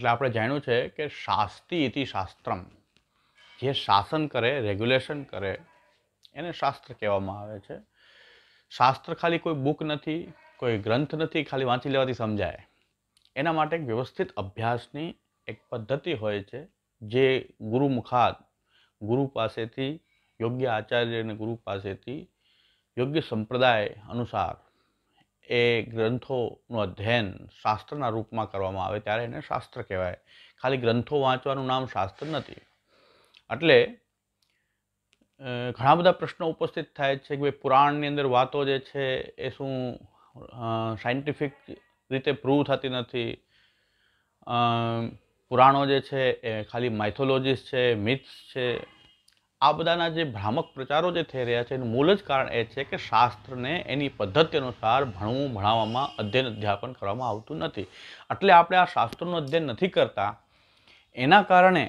એટલે આપણે જાણ્યું છે કે શાસ્તિ ઇતિ શાસ્ત્રમ જે શાસન કરે રેગ્યુલેશન કરે એને શાસ્ત્ર કહેવામાં આવે છે શાસ્ત્ર ખાલી કોઈ બુક નથી કોઈ ગ્રંથ નથી ખાલી વાંચી લેવાથી સમજાય એના માટે એક વ્યવસ્થિત અભ્યાસની એક પદ્ધતિ હોય છે જે ગુરુ મુખાત ગુરુ પાસેથી યોગ્ય આચાર્ય અને ગુરુ પાસેથી યોગ્ય સંપ્રદાય અનુસાર એ ગ્રંથોનું અધ્યયન શાસ્ત્રના રૂપમાં કરવામાં આવે ત્યારે એને શાસ્ત્ર કહેવાય ખાલી ગ્રંથો વાંચવાનું નામ શાસ્ત્ર નથી એટલે ઘણા બધા પ્રશ્નો ઉપસ્થિત થાય છે કે ભાઈ પુરાણની અંદર વાતો જે છે એ શું સાયન્ટિફિક રીતે પ્રૂવ થતી નથી પુરાણો જે છે એ ખાલી માઇથોલોજીસ છે મિથ્સ છે આ બધાના જે ભ્રામક પ્રચારો જે થઈ રહ્યા છે એનું મૂળ જ કારણ એ છે કે શાસ્ત્રને એની પદ્ધતિ અનુસાર ભણવું ભણાવવામાં અધ્યયન અધ્યાપન કરવામાં આવતું નથી એટલે આપણે આ શાસ્ત્રોનું અધ્યયન નથી કરતા એના કારણે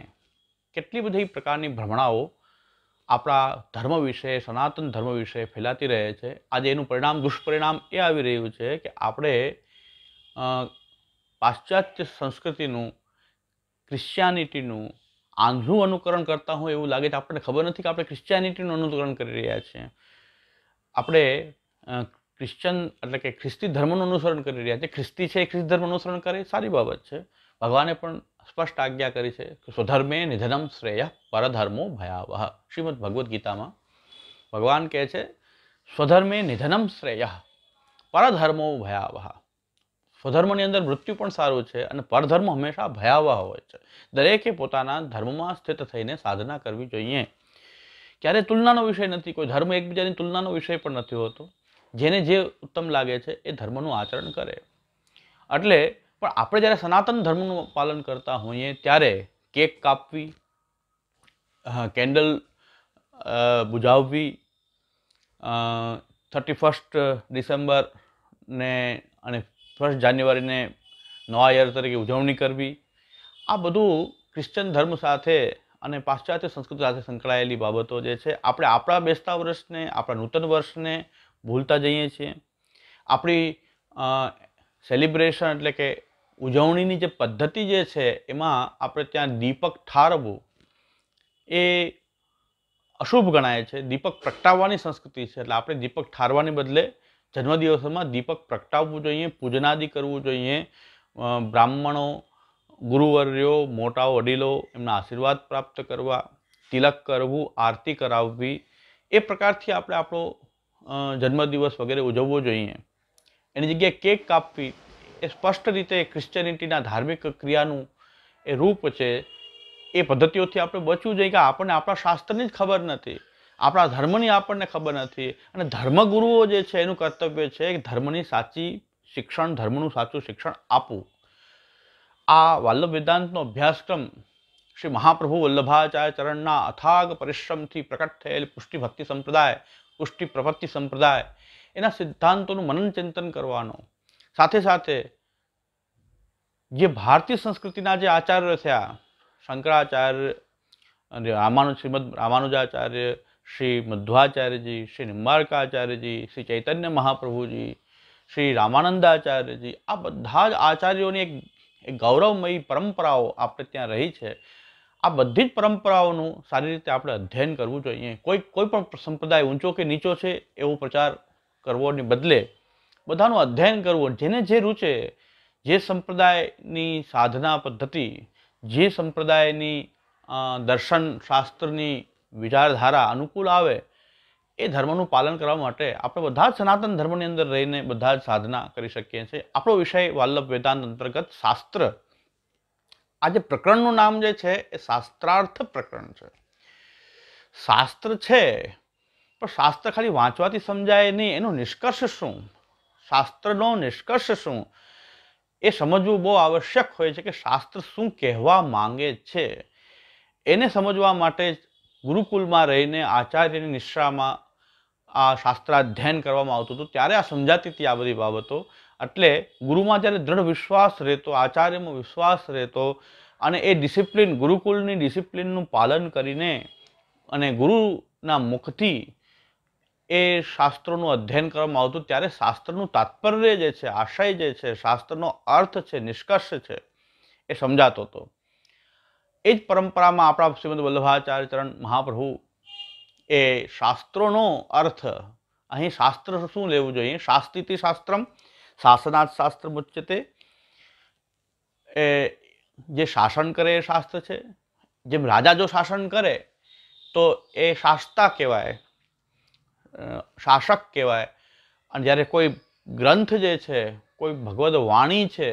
કેટલી બધી પ્રકારની ભ્રમણાઓ આપણા ધર્મ વિશે સનાતન ધર્મ વિશે ફેલાતી રહે છે આજે એનું પરિણામ દુષ્પરિણામ એ આવી રહ્યું છે કે આપણે પાશ્ચાત્ય સંસ્કૃતિનું ક્રિશ્ચિયાનિટીનું આનું અનુકરણ કરતા હોય એવું લાગે તો આપણને ખબર નથી કે આપણે ક્રિશ્ચિયાનિટીનું અનુકરણ કરી રહ્યા છીએ આપણે ક્રિશ્ચન એટલે કે ખ્રિસ્તી ધર્મનું અનુસરણ કરી રહ્યા છે ખ્રિસ્તી છે એ ખ્રિસ્ત ધર્મ અનુસરણ કરે સારી બાબત છે ભગવાને પણ સ્પષ્ટ આજ્ઞા કરી છે કે સ્વધર્મે નિધનમ શ્રેય પરધર્મો ભયાવહ શ્રીમદ ભગવદ્ ગીતામાં ભગવાન કહે છે સ્વધર્મે નિધનમ શ્રેય પરધર્મો ભયાવહ સ્વધર્મની અંદર મૃત્યુ પણ સારું છે અને પરધર્મ હંમેશા ભયાવહ હોય છે દરેકે પોતાના ધર્મમાં સ્થિત થઈને સાધના કરવી જોઈએ ક્યારે તુલનાનો વિષય નથી કોઈ ધર્મ એકબીજાની તુલનાનો વિષય પણ નથી હોતો જેને જે ઉત્તમ લાગે છે એ ધર્મનું આચરણ કરે એટલે પણ આપણે જ્યારે સનાતન ધર્મનું પાલન કરતા હોઈએ ત્યારે કેક કાપવી કેન્ડલ બુજાવવી થર્ટી ફર્સ્ટ ડિસેમ્બર ને અને ફર્સ્ટ જાન્યુઆરીને નવા યર તરીકે ઉજવણી કરવી આ બધું ક્રિશ્ચન ધર્મ સાથે અને પાશ્ચાત્ય સંસ્કૃતિ સાથે સંકળાયેલી બાબતો જે છે આપણે આપણા બેસતા વર્ષને આપણા નૂતન વર્ષને ભૂલતા જઈએ છીએ આપણી સેલિબ્રેશન એટલે કે ઉજવણીની જે પદ્ધતિ જે છે એમાં આપણે ત્યાં દીપક ઠારવું એ અશુભ ગણાય છે દીપક પ્રગટાવવાની સંસ્કૃતિ છે એટલે આપણે દીપક ઠારવાની બદલે જન્મદિવસોમાં દીપક પ્રગટાવવું જોઈએ પૂજનાદિ કરવું જોઈએ બ્રાહ્મણો ગુરુવર્યો મોટા વડીલો એમના આશીર્વાદ પ્રાપ્ત કરવા તિલક કરવું આરતી કરાવવી એ પ્રકારથી આપણે આપણો જન્મદિવસ વગેરે ઉજવવો જોઈએ એની જગ્યાએ કેક કાપવી એ સ્પષ્ટ રીતે ક્રિશ્ચિયનિટીના ધાર્મિક ક્રિયાનું એ રૂપ છે એ પદ્ધતિઓથી આપણે બચવું જોઈએ કે આપણને આપણા શાસ્ત્રની જ ખબર નથી આપણા ધર્મની આપણને ખબર નથી અને ધર્મગુરુઓ જે છે એનું કર્તવ્ય છે કે ધર્મની સાચી શિક્ષણ ધર્મનું સાચું શિક્ષણ આપવું આ વલ્લભ વેદાંતનો અભ્યાસક્રમ શ્રી મહાપ્રભુ વલ્લભાચાર્ય ચરણના અથાગ પરિશ્રમથી પ્રકટ થયેલ પુષ્ટિ ભક્તિ સંપ્રદાય પુષ્ટિ પ્રપત્તિ સંપ્રદાય એના સિદ્ધાંતોનું મનન ચિંતન કરવાનો સાથે સાથે જે ભારતીય સંસ્કૃતિના જે આચાર્ય થયા શંકરાચાર્ય રામાનુ શ્રીમદ રામાનુજાચાર્ય શ્રી મધ્વાચાર્યજી શ્રી નિમ્બાર્કાચાર્યજી શ્રી ચૈતન્ય મહાપ્રભુજી શ્રી રામાનંદાચાર્યજી આ બધા જ આચાર્યોની એક એક ગૌરવમયી પરંપરાઓ આપણે ત્યાં રહી છે આ બધી જ પરંપરાઓનું સારી રીતે આપણે અધ્યયન કરવું જોઈએ કોઈ કોઈ પણ સંપ્રદાય ઊંચો કે નીચો છે એવો પ્રચાર કરવોને બદલે બધાનું અધ્યયન કરવું જેને જે રૂચે જે સંપ્રદાયની સાધના પદ્ધતિ જે સંપ્રદાયની દર્શન શાસ્ત્રની વિચારધારા અનુકૂળ આવે એ ધર્મનું પાલન કરવા માટે આપણે બધા જ સનાતન ધર્મની અંદર રહીને બધા જ સાધના કરી શકીએ છીએ આપણો વિષય વાલ્લભ વેદાંત અંતર્ગત શાસ્ત્ર આજે પ્રકરણનું નામ જે છે એ શાસ્ત્રાર્થ પ્રકરણ છે શાસ્ત્ર છે પણ શાસ્ત્ર ખાલી વાંચવાથી સમજાય નહીં એનો નિષ્કર્ષ શું શાસ્ત્રનો નિષ્કર્ષ શું એ સમજવું બહુ આવશ્યક હોય છે કે શાસ્ત્ર શું કહેવા માંગે છે એને સમજવા માટે ગુરુકુલમાં રહીને આચાર્યની નિશામાં આ શાસ્ત્રાધ્યયન કરવામાં આવતું હતું ત્યારે આ સમજાતી હતી આ બધી બાબતો એટલે ગુરુમાં જ્યારે દૃઢ વિશ્વાસ રહેતો આચાર્યમાં વિશ્વાસ રહેતો અને એ ડિસિપ્લિન ગુરુકુલની ડિસિપ્લિનનું પાલન કરીને અને ગુરુના મુખથી એ શાસ્ત્રોનું અધ્યયન કરવામાં આવતું ત્યારે શાસ્ત્રનું તાત્પર્ય જે છે આશય જે છે શાસ્ત્રનો અર્થ છે નિષ્કર્ષ છે એ સમજાતો હતો એ જ પરંપરામાં આપણા શ્રીમદ વલ્લભાચાર્ય ચરણ મહાપ્રભુ એ શાસ્ત્રોનો અર્થ અહીં શાસ્ત્ર શું લેવું જોઈએ શાસ્ત્રીથી શાસ્ત્રમ શાસનાથ શાસ્ત્ર મુચ્યતે એ જે શાસન કરે એ શાસ્ત્ર છે જેમ રાજા જો શાસન કરે તો એ શાસ્તા કહેવાય શાસક કહેવાય અને જ્યારે કોઈ ગ્રંથ જે છે કોઈ ભગવદ વાણી છે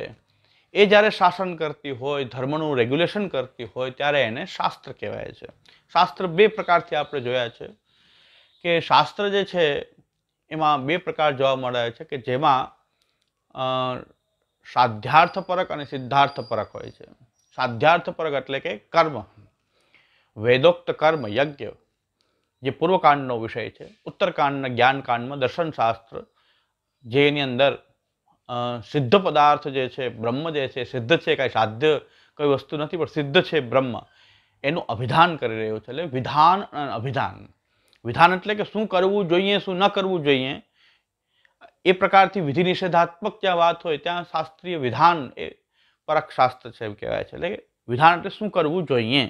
એ જ્યારે શાસન કરતી હોય ધર્મનું રેગ્યુલેશન કરતી હોય ત્યારે એને શાસ્ત્ર કહેવાય છે શાસ્ત્ર બે પ્રકારથી આપણે જોયા છે કે શાસ્ત્ર જે છે એમાં બે પ્રકાર જોવા મળે છે કે જેમાં સાધ્યાર્થપરક અને સિદ્ધાર્થપરક હોય છે સાધ્યાર્થપરક એટલે કે કર્મ વેદોક્ત કર્મ યજ્ઞ જે પૂર્વકાંડનો વિષય છે ઉત્તરકાંડના જ્ઞાનકાંડમાં દર્શનશાસ્ત્ર જેની અંદર સિદ્ધ પદાર્થ જે છે બ્રહ્મ જે છે સિદ્ધ છે કાંઈ સાધ્ય કઈ વસ્તુ નથી પણ સિદ્ધ છે બ્રહ્મ એનું અભિધાન કરી રહ્યો છે એટલે વિધાન અને અભિધાન વિધાન એટલે કે શું કરવું જોઈએ શું ન કરવું જોઈએ એ પ્રકારથી વિધિ નિષેધાત્મક જ્યાં વાત હોય ત્યાં શાસ્ત્રીય વિધાન એ પરક શાસ્ત્ર છે એમ કહેવાય છે એટલે વિધાન એટલે શું કરવું જોઈએ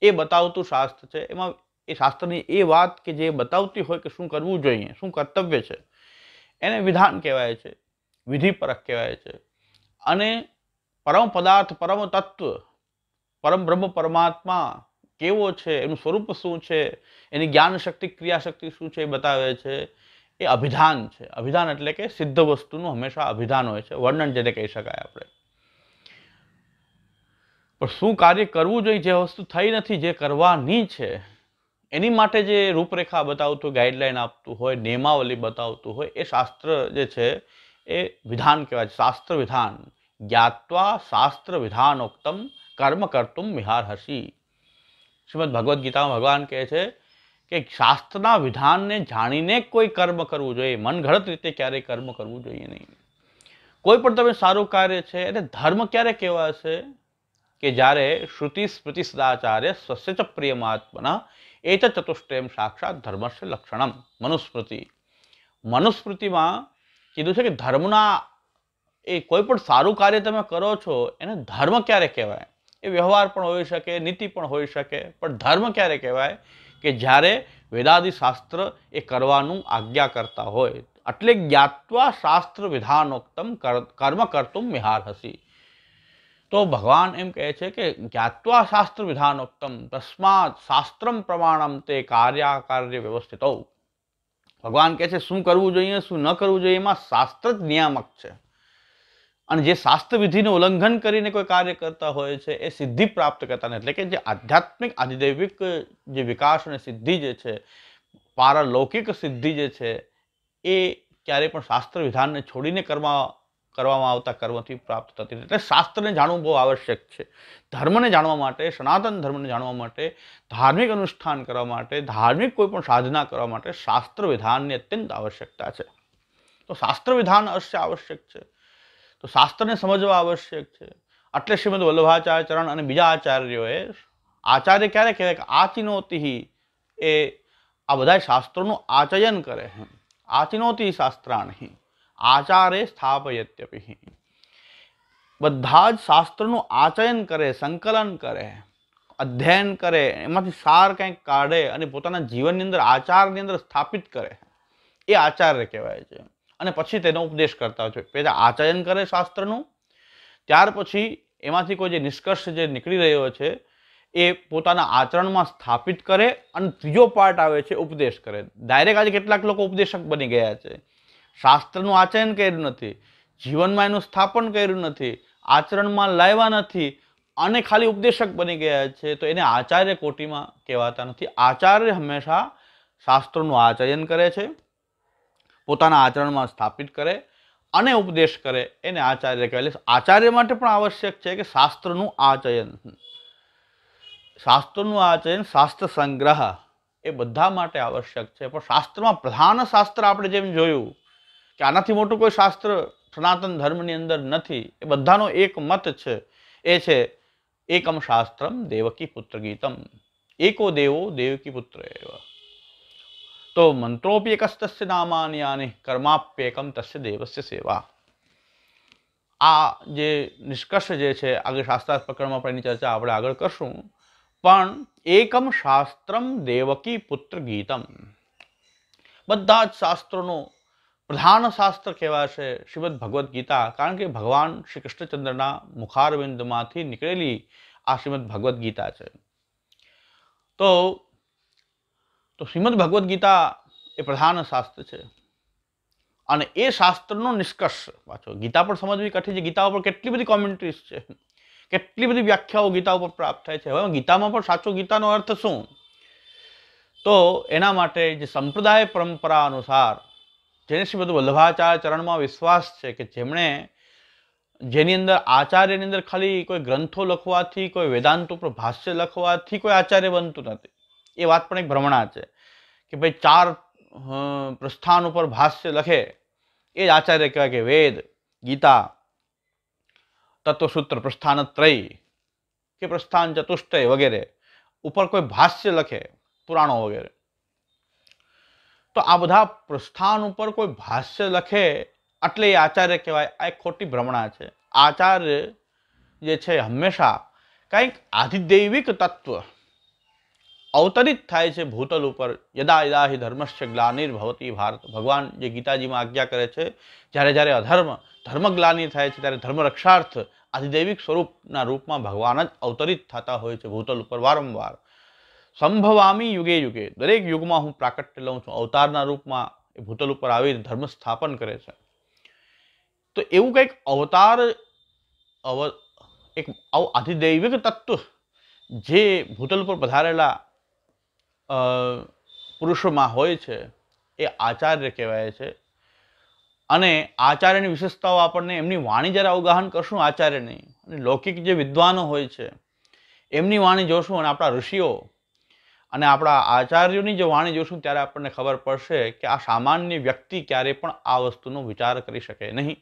એ બતાવતું શાસ્ત્ર છે એમાં એ શાસ્ત્રની એ વાત કે જે બતાવતી હોય કે શું કરવું જોઈએ શું કર્તવ્ય છે એને વિધાન કહેવાય છે વિધિપરક કહેવાય છે અને પરમ પદાર્થ પરમ તત્વ પરમ બ્રહ્મ પરમાત્મા કેવો છે એનું સ્વરૂપ શું છે એની જ્ઞાન શક્તિ ક્રિયાશક્તિ શું છે એ બતાવે છે એ અભિધાન છે અભિધાન એટલે કે સિદ્ધ વસ્તુનું હંમેશા અભિધાન હોય છે વર્ણન જેને કહી શકાય આપણે પણ શું કાર્ય કરવું જોઈએ જે વસ્તુ થઈ નથી જે કરવાની છે એની માટે જે રૂપરેખા બતાવતું ગાઈડલાઈન આપતું હોય નિયમાવલી બતાવતું હોય એ શાસ્ત્ર જે છે એ વિધાન કહેવાય છે શાસ્ત્ર વિધાન જ્ઞાત્વા શાસ્ત્ર વિધાનોક્તમ કર્મ કરતું વિહાર વિહારહસી શ્રીમદ ભગવદ્ ગીતામાં ભગવાન કહે છે કે શાસ્ત્રના વિધાનને જાણીને કોઈ કર્મ કરવું જોઈએ મનઘડત રીતે ક્યારેય કર્મ કરવું જોઈએ નહીં કોઈ પણ તમે સારું કાર્ય છે એને ધર્મ ક્યારે કહેવાશે કે જ્યારે શ્રુતિ સ્મૃતિ સદાચાર્ય સ્વસ્ય ચ પ્રિયમાત્મના એ ચતુષ્ટયમ સાક્ષાત ધર્મસ્ય લક્ષણમ મનુસ્મૃતિ મનુસ્મૃતિમાં કીધું છે કે ધર્મના એ કોઈ પણ સારું કાર્ય તમે કરો છો એને ધર્મ ક્યારે કહેવાય એ વ્યવહાર પણ હોઈ શકે નીતિ પણ હોઈ શકે પણ ધર્મ ક્યારે કહેવાય કે જ્યારે વેદાદિ શાસ્ત્ર એ કરવાનું આજ્ઞા કરતા હોય એટલે જ્ઞાત્વા શાસ્ત્ર વિધાનોક્તમ કર્મ કરતું મિહાર હસી તો ભગવાન એમ કહે છે કે જ્ઞાત્વા શાસ્ત્ર વિધાનોક્તમ તસ્માત શાસ્ત્રમ પ્રમાણમ તે કાર્ય વ્યવસ્થિત ભગવાન કહે છે શું કરવું જોઈએ શું ન કરવું જોઈએ એમાં શાસ્ત્ર જ નિયામક છે અને જે શાસ્ત્ર વિધિનું ઉલ્લંઘન કરીને કોઈ કાર્ય કરતા હોય છે એ સિદ્ધિ પ્રાપ્ત કરતા નથી એટલે કે જે આધ્યાત્મિક આધિદૈવિક જે વિકાસ અને સિદ્ધિ જે છે પારલૌકિક સિદ્ધિ જે છે એ ક્યારેય પણ શાસ્ત્ર વિધાનને છોડીને કરવા કરવામાં આવતા કર્મથી પ્રાપ્ત થતી એટલે શાસ્ત્રને જાણવું બહુ આવશ્યક છે ધર્મને જાણવા માટે સનાતન ધર્મને જાણવા માટે ધાર્મિક અનુષ્ઠાન કરવા માટે ધાર્મિક કોઈ પણ સાધના કરવા માટે શાસ્ત્ર વિધાનની અત્યંત આવશ્યકતા છે તો શાસ્ત્ર વિધાન અવશ્ય આવશ્યક છે તો શાસ્ત્રને સમજવા આવશ્યક છે એટલે શ્રીમદ વલ્લભાચાર્ય ચરણ અને બીજા આચાર્યોએ આચાર્ય ક્યારે કહેવાય કે આચિનોતી એ આ બધા શાસ્ત્રોનું આચયન કરે આચિનોતી શાસ્ત્રાણી આચારે સ્થાપયત્યપિ બધા જ શાસ્ત્રનું આચયન કરે સંકલન કરે અધ્યયન કરે એમાંથી સાર કંઈક કાઢે અને પોતાના જીવનની અંદર આચારની અંદર સ્થાપિત કરે એ આચાર્ય કહેવાય છે અને પછી તેનો ઉપદેશ કરતા હોય છે પહેલાં આચયન કરે શાસ્ત્રનું ત્યાર પછી એમાંથી કોઈ જે નિષ્કર્ષ જે નીકળી રહ્યો છે એ પોતાના આચરણમાં સ્થાપિત કરે અને ત્રીજો પાર્ટ આવે છે ઉપદેશ કરે ડાયરેક્ટ આજે કેટલાક લોકો ઉપદેશક બની ગયા છે શાસ્ત્રનું આચરણ કર્યું નથી જીવનમાં એનું સ્થાપન કર્યું નથી આચરણમાં લાવ્યા નથી અને ખાલી ઉપદેશક બની ગયા છે તો એને આચાર્ય કોટીમાં કહેવાતા નથી આચાર્ય હંમેશા શાસ્ત્રોનું આચરણ કરે છે પોતાના આચરણમાં સ્થાપિત કરે અને ઉપદેશ કરે એને આચાર્ય કહેવાય આચાર્ય માટે પણ આવશ્યક છે કે શાસ્ત્રનું આચયન શાસ્ત્રનું આચયન શાસ્ત્ર સંગ્રહ એ બધા માટે આવશ્યક છે પણ શાસ્ત્રમાં પ્રધાન શાસ્ત્ર આપણે જેમ જોયું કે આનાથી મોટું કોઈ શાસ્ત્ર સનાતન ધર્મની અંદર નથી એ બધાનો એક મત છે એ છે એકમ શાસ્ત્રમ દેવકી પુત્ર ગીતમ એકો દેવો દેવકી પુત્ર એવ તો મંત્રોપી એકસ્તસ્ય નામાની આને કર્માપ્યકમ તસ્ય દેવસ્ય સેવા આ જે નિષ્કર્ષ જે છે આગળ શાસ્ત્રાર્થ પ્રકરણમાં પણ એની ચર્ચા આપણે આગળ કરશું પણ એકમ શાસ્ત્રમ દેવકી પુત્ર ગીતમ બધા જ શાસ્ત્રોનો પ્રધાન શાસ્ત્ર કહેવાશે શ્રીમદ ભગવદ્ ગીતા કારણ કે ભગવાન શ્રી કૃષ્ણચંદ્રના મુખારવિંદમાંથી નીકળેલી આ શ્રીમદ ભગવદ્ ગીતા છે તો તો શ્રીમદ ભગવદ્ ગીતા એ પ્રધાન શાસ્ત્ર છે અને એ શાસ્ત્રનો નિષ્કર્ષ પાછો ગીતા પણ સમજવી કઠી છે ગીતા ઉપર કેટલી બધી કોમેન્ટ્રીઝ છે કેટલી બધી વ્યાખ્યાઓ ગીતા ઉપર પ્રાપ્ત થાય છે હવે ગીતામાં પણ સાચો ગીતાનો અર્થ શું તો એના માટે જે સંપ્રદાય પરંપરા અનુસાર જેને શ્રી બધું વલ્લભાચાર્ય ચરણમાં વિશ્વાસ છે કે જેમણે જેની અંદર આચાર્યની અંદર ખાલી કોઈ ગ્રંથો લખવાથી કોઈ વેદાંત ઉપર ભાષ્ય લખવાથી કોઈ આચાર્ય બનતું નથી એ વાત પણ એક ભ્રમણા છે કે ભાઈ ચાર પ્રસ્થાન ઉપર ભાષ્ય લખે એ જ આચાર્ય કહેવાય કે વેદ ગીતા તત્વસૂત્ર પ્રસ્થાન ત્રય કે પ્રસ્થાન ચતુષ્ટય વગેરે ઉપર કોઈ ભાષ્ય લખે પુરાણો વગેરે તો આ બધા પ્રસ્થાન ઉપર કોઈ ભાષ્ય લખે એટલે એ આચાર્ય કહેવાય આ એક ખોટી ભ્રમણા છે આચાર્ય જે છે હંમેશા કંઈક આધિદૈવિક તત્વ અવતરિત થાય છે ભૂતલ ઉપર યદા યદા હિ ધર્મશ્ય ગ્લાનિર્ભવતી ભારત ભગવાન જે ગીતાજીમાં આજ્ઞા કરે છે જ્યારે જ્યારે અધર્મ ધર્મગ્લાની થાય છે ત્યારે ધર્મ રક્ષાર્થ આધિદૈવિક સ્વરૂપના રૂપમાં ભગવાન જ અવતરિત થતા હોય છે ભૂતલ ઉપર વારંવાર સંભવામી યુગે યુગે દરેક યુગમાં હું પ્રાકટ્ય લઉં છું અવતારના રૂપમાં એ ભૂતલ ઉપર આવીને ધર્મ સ્થાપન કરે છે તો એવું કંઈક અવતાર અવ એક આવું આધિદૈવિક તત્વ જે ભૂતલ પર પધારેલા પુરુષોમાં હોય છે એ આચાર્ય કહેવાય છે અને આચાર્યની વિશેષતાઓ આપણને એમની વાણી જ્યારે અવગાહન કરશું આચાર્યની અને લૌકિક જે વિદ્વાનો હોય છે એમની વાણી જોશું અને આપણા ઋષિઓ અને આપણા આચાર્યોની જે વાણી જોશું ત્યારે આપણને ખબર પડશે કે આ સામાન્ય વ્યક્તિ ક્યારે પણ આ વસ્તુનો વિચાર કરી શકે નહીં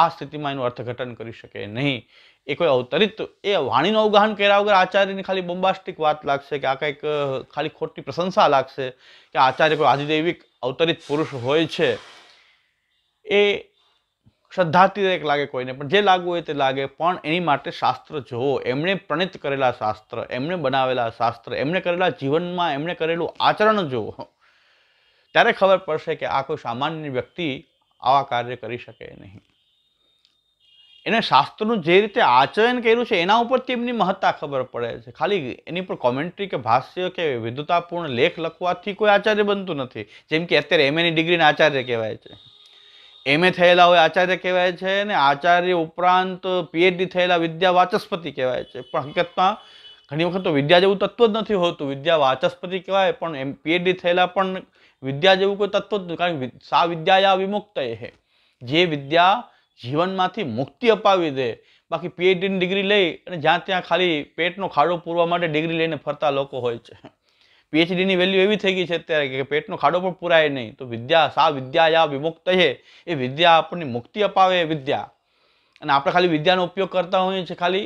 આ સ્થિતિમાં એનું અર્થઘટન કરી શકે નહીં એ કોઈ અવતરિત એ વાણીનું અવગાહન કર્યા વગર આચાર્યની ખાલી બોમ્બાસ્ટિક વાત લાગશે કે આ કંઈક ખાલી ખોટી પ્રશંસા લાગશે કે આચાર્ય કોઈ આદિદૈવિક અવતરિત પુરુષ હોય છે એ શ્રદ્ધાતિરેક લાગે કોઈને પણ જે લાગવું હોય તે લાગે પણ એની માટે શાસ્ત્ર જુઓ એમણે પ્રણિત કરેલા શાસ્ત્ર એમણે બનાવેલા શાસ્ત્ર એમણે કરેલા જીવનમાં એમણે કરેલું આચરણ જુઓ ત્યારે ખબર પડશે કે આ કોઈ સામાન્ય વ્યક્તિ આવા કાર્ય કરી શકે નહીં એને શાસ્ત્રનું જે રીતે આચરણ કર્યું છે એના ઉપર તેમની મહત્તા ખબર પડે છે ખાલી એની પર કોમેન્ટ્રી કે ભાષ્ય કે વિદ્વતાપૂર્ણ લેખ લખવાથી કોઈ આચાર્ય બનતું નથી જેમ કે અત્યારે એમએની ડિગ્રીના આચાર્ય કહેવાય છે એમએ થયેલા હોય આચાર્ય કહેવાય છે અને આચાર્ય ઉપરાંત પીએચડી થયેલા વિદ્યા વાચસ્પતિ કહેવાય છે પણ હકીકતમાં ઘણી વખત તો વિદ્યા જેવું તત્વ જ નથી હોતું વિદ્યા વાચસ્પતિ કહેવાય પણ એમ પીએચડી થયેલા પણ વિદ્યા જેવું કોઈ તત્વ જ નથી કારણ કે સા વિદ્યાયા વિમુક્ત એ જે વિદ્યા જીવનમાંથી મુક્તિ અપાવી દે બાકી પીએચડીની ડિગ્રી લઈ અને જ્યાં ત્યાં ખાલી પેટનો ખાડો પૂરવા માટે ડિગ્રી લઈને ફરતા લોકો હોય છે પીએચડીની વેલ્યુ એવી થઈ ગઈ છે અત્યારે કે પેટનો ખાડો પણ પૂરાય નહીં તો વિદ્યા સા વિદ્યા યા વિમુક્ત છે એ વિદ્યા આપણને મુક્તિ અપાવે વિદ્યા અને આપણે ખાલી વિદ્યાનો ઉપયોગ કરતા હોઈએ છીએ ખાલી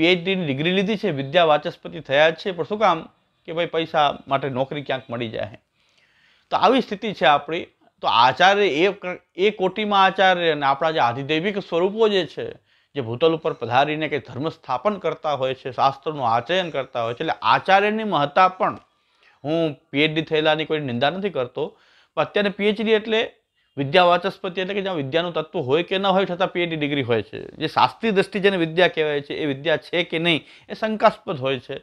પીએચડીની ડિગ્રી લીધી છે વિદ્યા વાચસ્પતિ થયા છે પણ શું કામ કે ભાઈ પૈસા માટે નોકરી ક્યાંક મળી જાય તો આવી સ્થિતિ છે આપણી તો આચાર્ય એ એ કોટીમાં આચાર્ય અને આપણા જે આધિદૈવિક સ્વરૂપો જે છે જે ભૂતલ ઉપર પધારીને કંઈ ધર્મ સ્થાપન કરતા હોય છે શાસ્ત્રનું આચરણ કરતા હોય છે એટલે આચાર્યની મહત્તા પણ હું પીએચડી થયેલાની કોઈ નિંદા નથી કરતો પણ અત્યારે પીએચડી એટલે વિદ્યા વાચસ્પતિ એટલે કે જ્યાં વિદ્યાનું તત્વ હોય કે ન હોય છતાં પીએચડી ડિગ્રી હોય છે જે શાસ્ત્રીય દ્રષ્ટિ જેને વિદ્યા કહેવાય છે એ વિદ્યા છે કે નહીં એ શંકાસ્પદ હોય છે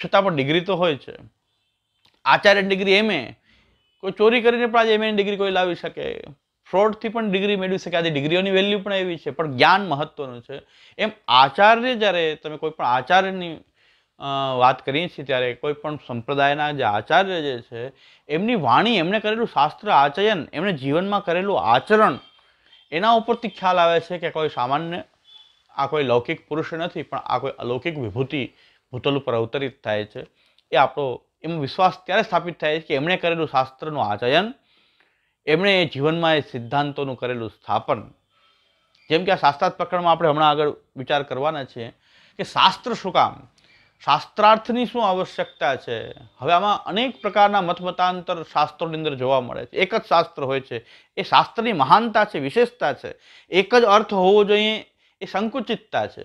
છતાં પણ ડિગ્રી તો હોય છે આચાર્ય ડિગ્રી એમએ કોઈ ચોરી કરીને પણ આજે એમ એની ડિગ્રી કોઈ લાવી શકે ફ્રોડથી પણ ડિગ્રી મેળવી શકે આજે ડિગ્રીઓની વેલ્યુ પણ એવી છે પણ જ્ઞાન મહત્વનું છે એમ આચાર્ય જ્યારે તમે કોઈ પણ આચાર્યની વાત કરીએ છીએ ત્યારે કોઈ પણ સંપ્રદાયના જે આચાર્ય જે છે એમની વાણી એમણે કરેલું શાસ્ત્ર આચયન એમણે જીવનમાં કરેલું આચરણ એના ઉપરથી ખ્યાલ આવે છે કે કોઈ સામાન્ય આ કોઈ લૌકિક પુરુષ નથી પણ આ કોઈ અલૌકિક વિભૂતિ ભૂતલ ઉપર અવતરિત થાય છે એ આપણો એમ વિશ્વાસ ત્યારે સ્થાપિત થાય છે કે એમણે કરેલું શાસ્ત્રનું આચયન એમણે એ જીવનમાં એ સિદ્ધાંતોનું કરેલું સ્થાપન જેમ કે આ શાસ્ત્રાત પ્રકરણમાં આપણે હમણાં આગળ વિચાર કરવાના છીએ કે શાસ્ત્ર શું કામ શાસ્ત્રાર્થની શું આવશ્યકતા છે હવે આમાં અનેક પ્રકારના મતમતાંતર શાસ્ત્રોની અંદર જોવા મળે છે એક જ શાસ્ત્ર હોય છે એ શાસ્ત્રની મહાનતા છે વિશેષતા છે એક જ અર્થ હોવો જોઈએ એ સંકુચિતતા છે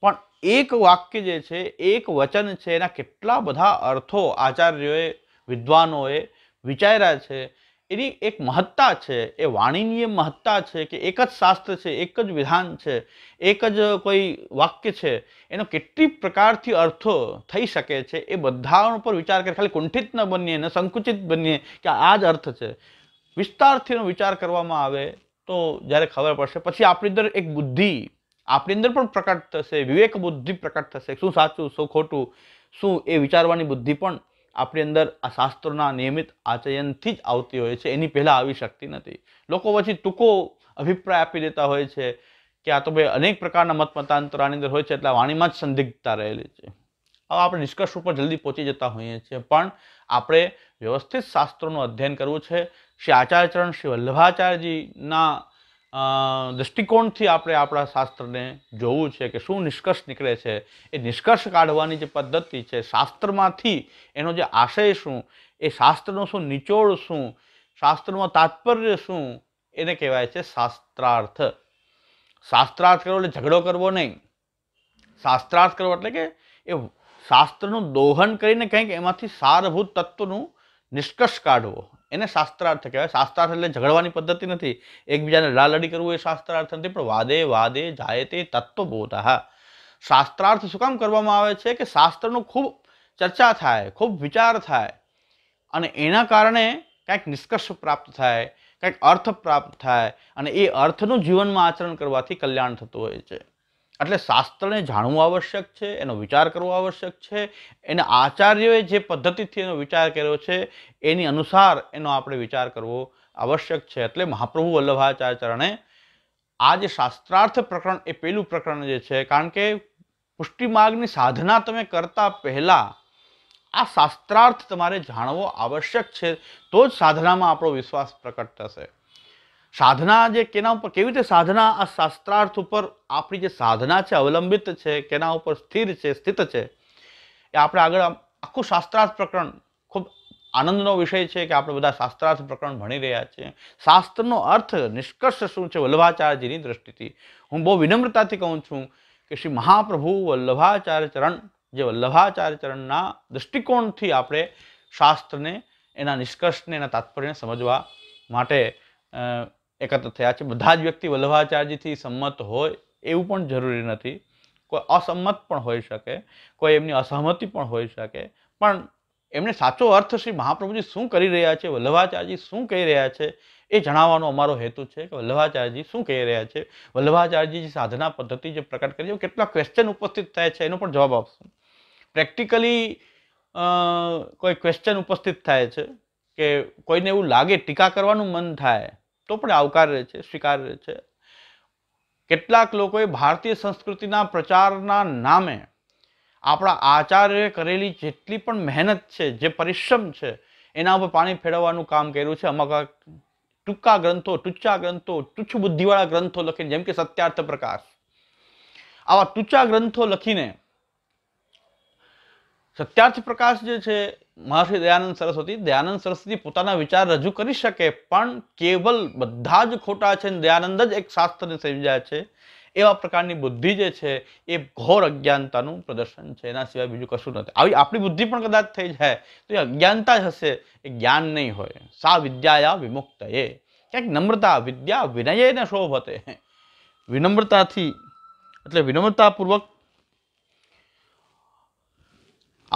પણ એક વાક્ય જે છે એક વચન છે એના કેટલા બધા અર્થો આચાર્યોએ વિદ્વાનોએ વિચાર્યા છે એની એક મહત્તા છે એ વાણીની મહત્તા છે કે એક જ શાસ્ત્ર છે એક જ વિધાન છે એક જ કોઈ વાક્ય છે એનો કેટલી પ્રકારથી અર્થો થઈ શકે છે એ બધા પર વિચાર કરી ખાલી કુંઠિત ન બનીએ ને સંકુચિત બનીએ કે આ જ અર્થ છે વિસ્તારથીનો વિચાર કરવામાં આવે તો જ્યારે ખબર પડશે પછી આપણી અંદર એક બુદ્ધિ આપણી અંદર પણ પ્રકટ થશે વિવેક બુદ્ધિ પ્રકટ થશે શું સાચું શું ખોટું શું એ વિચારવાની બુદ્ધિ પણ આપણી અંદર આ શાસ્ત્રોના નિયમિત આચયનથી જ આવતી હોય છે એની પહેલાં આવી શકતી નથી લોકો પછી ટૂંકો અભિપ્રાય આપી દેતા હોય છે કે આ તો ભાઈ અનેક પ્રકારના મત મતાંતર અંદર હોય છે એટલે વાણીમાં જ સંદિગ્ધતા રહેલી છે હવે આપણે નિષ્કર્ષ ઉપર જલ્દી પહોંચી જતા હોઈએ છીએ પણ આપણે વ્યવસ્થિત શાસ્ત્રોનું અધ્યયન કરવું છે શ્રી આચાર્યચરણ શ્રી વલ્લભાચાર્યજીના દૃષ્ટિકોણથી આપણે આપણા શાસ્ત્રને જોવું છે કે શું નિષ્કર્ષ નીકળે છે એ નિષ્કર્ષ કાઢવાની જે પદ્ધતિ છે શાસ્ત્રમાંથી એનો જે આશય શું એ શાસ્ત્રનો શું નિચોળ શું શાસ્ત્રમાં તાત્પર્ય શું એને કહેવાય છે શાસ્ત્રાર્થ શાસ્ત્રાર્થ કરવો એટલે ઝઘડો કરવો નહીં શાસ્ત્રાર્થ કરવો એટલે કે એ શાસ્ત્રનું દોહન કરીને કંઈક એમાંથી સારભૂત તત્વનું નિષ્કર્ષ કાઢવો એને શાસ્ત્રાર્થ કહેવાય શાસ્ત્રાર્થ એટલે ઝઘડવાની પદ્ધતિ નથી એકબીજાને લાલડી કરવું એ શાસ્ત્રાર્થ નથી પણ વાદે વાદે જાય તે હા શાસ્ત્રાર્થ શું કામ કરવામાં આવે છે કે શાસ્ત્રનું ખૂબ ચર્ચા થાય ખૂબ વિચાર થાય અને એના કારણે કંઈક નિષ્કર્ષ પ્રાપ્ત થાય કંઈક અર્થ પ્રાપ્ત થાય અને એ અર્થનું જીવનમાં આચરણ કરવાથી કલ્યાણ થતું હોય છે એટલે શાસ્ત્રને જાણવું આવશ્યક છે એનો વિચાર કરવો આવશ્યક છે એને આચાર્યોએ જે પદ્ધતિથી એનો વિચાર કર્યો છે એની અનુસાર એનો આપણે વિચાર કરવો આવશ્યક છે એટલે મહાપ્રભુ વલ્લભાચાર્ય ચરણે આ જે શાસ્ત્રાર્થ પ્રકરણ એ પેલું પ્રકરણ જે છે કારણ કે પુષ્ટિમાર્ગની સાધના તમે કરતા પહેલાં આ શાસ્ત્રાર્થ તમારે જાણવો આવશ્યક છે તો જ સાધનામાં આપણો વિશ્વાસ પ્રકટ થશે સાધના જે કેના ઉપર કેવી રીતે સાધના આ શાસ્ત્રાર્થ ઉપર આપણી જે સાધના છે અવલંબિત છે કેના ઉપર સ્થિર છે સ્થિત છે એ આપણે આગળ આખું શાસ્ત્રાર્થ પ્રકરણ ખૂબ આનંદનો વિષય છે કે આપણે બધા શાસ્ત્રાર્થ પ્રકરણ ભણી રહ્યા છીએ શાસ્ત્રનો અર્થ નિષ્કર્ષ શું છે વલ્લભાચાર્યજીની દ્રષ્ટિથી હું બહુ વિનમ્રતાથી કહું છું કે શ્રી મહાપ્રભુ વલ્લભાચાર્ય ચરણ જે વલ્લભાચાર્ય ચરણના દૃષ્ટિકોણથી આપણે શાસ્ત્રને એના નિષ્કર્ષને એના તાત્પર્યને સમજવા માટે એકત્ર થયા છે બધા જ વ્યક્તિ વલ્લભાચાર્યજીથી સંમત હોય એવું પણ જરૂરી નથી કોઈ અસંમત પણ હોઈ શકે કોઈ એમની અસહમતિ પણ હોઈ શકે પણ એમને સાચો અર્થ શ્રી મહાપ્રભુજી શું કરી રહ્યા છે વલ્લભાચાર્યજી શું કહી રહ્યા છે એ જણાવવાનો અમારો હેતુ છે કે વલ્લભાચાર્યજી શું કહી રહ્યા છે વલ્લભાચાર્યજી જે સાધના પદ્ધતિ જે પ્રકટ કરી છે કેટલા ક્વેશ્ચન ઉપસ્થિત થાય છે એનો પણ જવાબ આપશું પ્રેક્ટિકલી કોઈ ક્વેશ્ચન ઉપસ્થિત થાય છે કે કોઈને એવું લાગે ટીકા કરવાનું મન થાય તો પણ આવકાર્ય છે સ્વીકાર્ય છે કેટલાક લોકોએ ભારતીય સંસ્કૃતિના પ્રચારના નામે આપણા આચાર્યએ કરેલી જેટલી પણ મહેનત છે જે પરિશ્રમ છે એના ઉપર પાણી ફેરવવાનું કામ કર્યું છે અમારા ટૂંકા ગ્રંથો ટૂંચા ગ્રંથો તુચ્છ બુદ્ધિવાળા ગ્રંથો લખીને જેમ કે સત્યાર્થ પ્રકાશ આવા ટૂંચા ગ્રંથો લખીને સત્યાર્થ પ્રકાશ જે છે મહર્ષિ દયાનંદ સરસ્વતી દયાનંદ સરસ્વતી પોતાના વિચાર રજૂ કરી શકે પણ કેવલ બધા જ ખોટા છે ને દયાનંદ જ એક શાસ્ત્રને સમજ્યા છે એવા પ્રકારની બુદ્ધિ જે છે એ ઘોર અજ્ઞાનતાનું પ્રદર્શન છે એના સિવાય બીજું કશું નથી આવી આપણી બુદ્ધિ પણ કદાચ થઈ જાય તો એ અજ્ઞાનતા જ હશે એ જ્ઞાન નહીં હોય સા વિદ્યાયા વિમુક્ત એ ક્યાંક નમ્રતા વિદ્યા વિનયને શોભતે વિનમ્રતાથી એટલે વિનમ્રતાપૂર્વક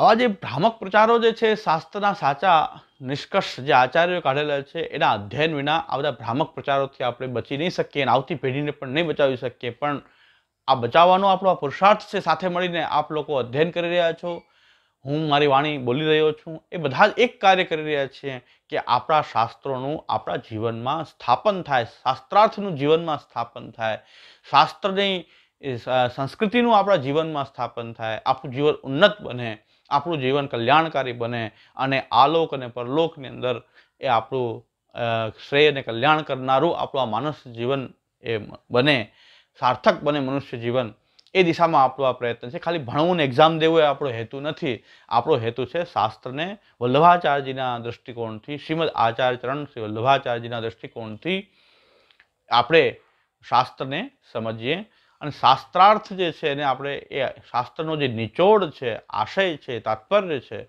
આવા જે ભ્રામક પ્રચારો જે છે શાસ્ત્રના સાચા નિષ્કર્ષ જે આચાર્યો કાઢેલા છે એના અધ્યયન વિના આ બધા ભ્રામક પ્રચારોથી આપણે બચી નહીં શકીએ અને આવતી પેઢીને પણ નહીં બચાવી શકીએ પણ આ બચાવવાનો આપણો આ પુરુષાર્થ છે સાથે મળીને આપ લોકો અધ્યયન કરી રહ્યા છો હું મારી વાણી બોલી રહ્યો છું એ બધા જ એક કાર્ય કરી રહ્યા છીએ કે આપણા શાસ્ત્રોનું આપણા જીવનમાં સ્થાપન થાય શાસ્ત્રાર્થનું જીવનમાં સ્થાપન થાય શાસ્ત્રની સંસ્કૃતિનું આપણા જીવનમાં સ્થાપન થાય આપણું જીવન ઉન્નત બને આપણું જીવન કલ્યાણકારી બને અને આલોક અને પરલોકની અંદર એ આપણું શ્રેય અને કલ્યાણ કરનારું આપણું આ માનસ જીવન એ બને સાર્થક બને મનુષ્ય જીવન એ દિશામાં આપણો આ પ્રયત્ન છે ખાલી ભણવું ને એક્ઝામ દેવું એ આપણો હેતુ નથી આપણો હેતુ છે શાસ્ત્રને વલ્લભાચાર્યજીના દ્રષ્ટિકોણથી શ્રીમદ આચાર્ય શ્રી વલ્લભાચાર્યજીના દૃષ્ટિકોણથી આપણે શાસ્ત્રને સમજીએ અને શાસ્ત્રાર્થ જે છે એને આપણે એ શાસ્ત્રનો જે નિચોડ છે આશય છે તાત્પર્ય છે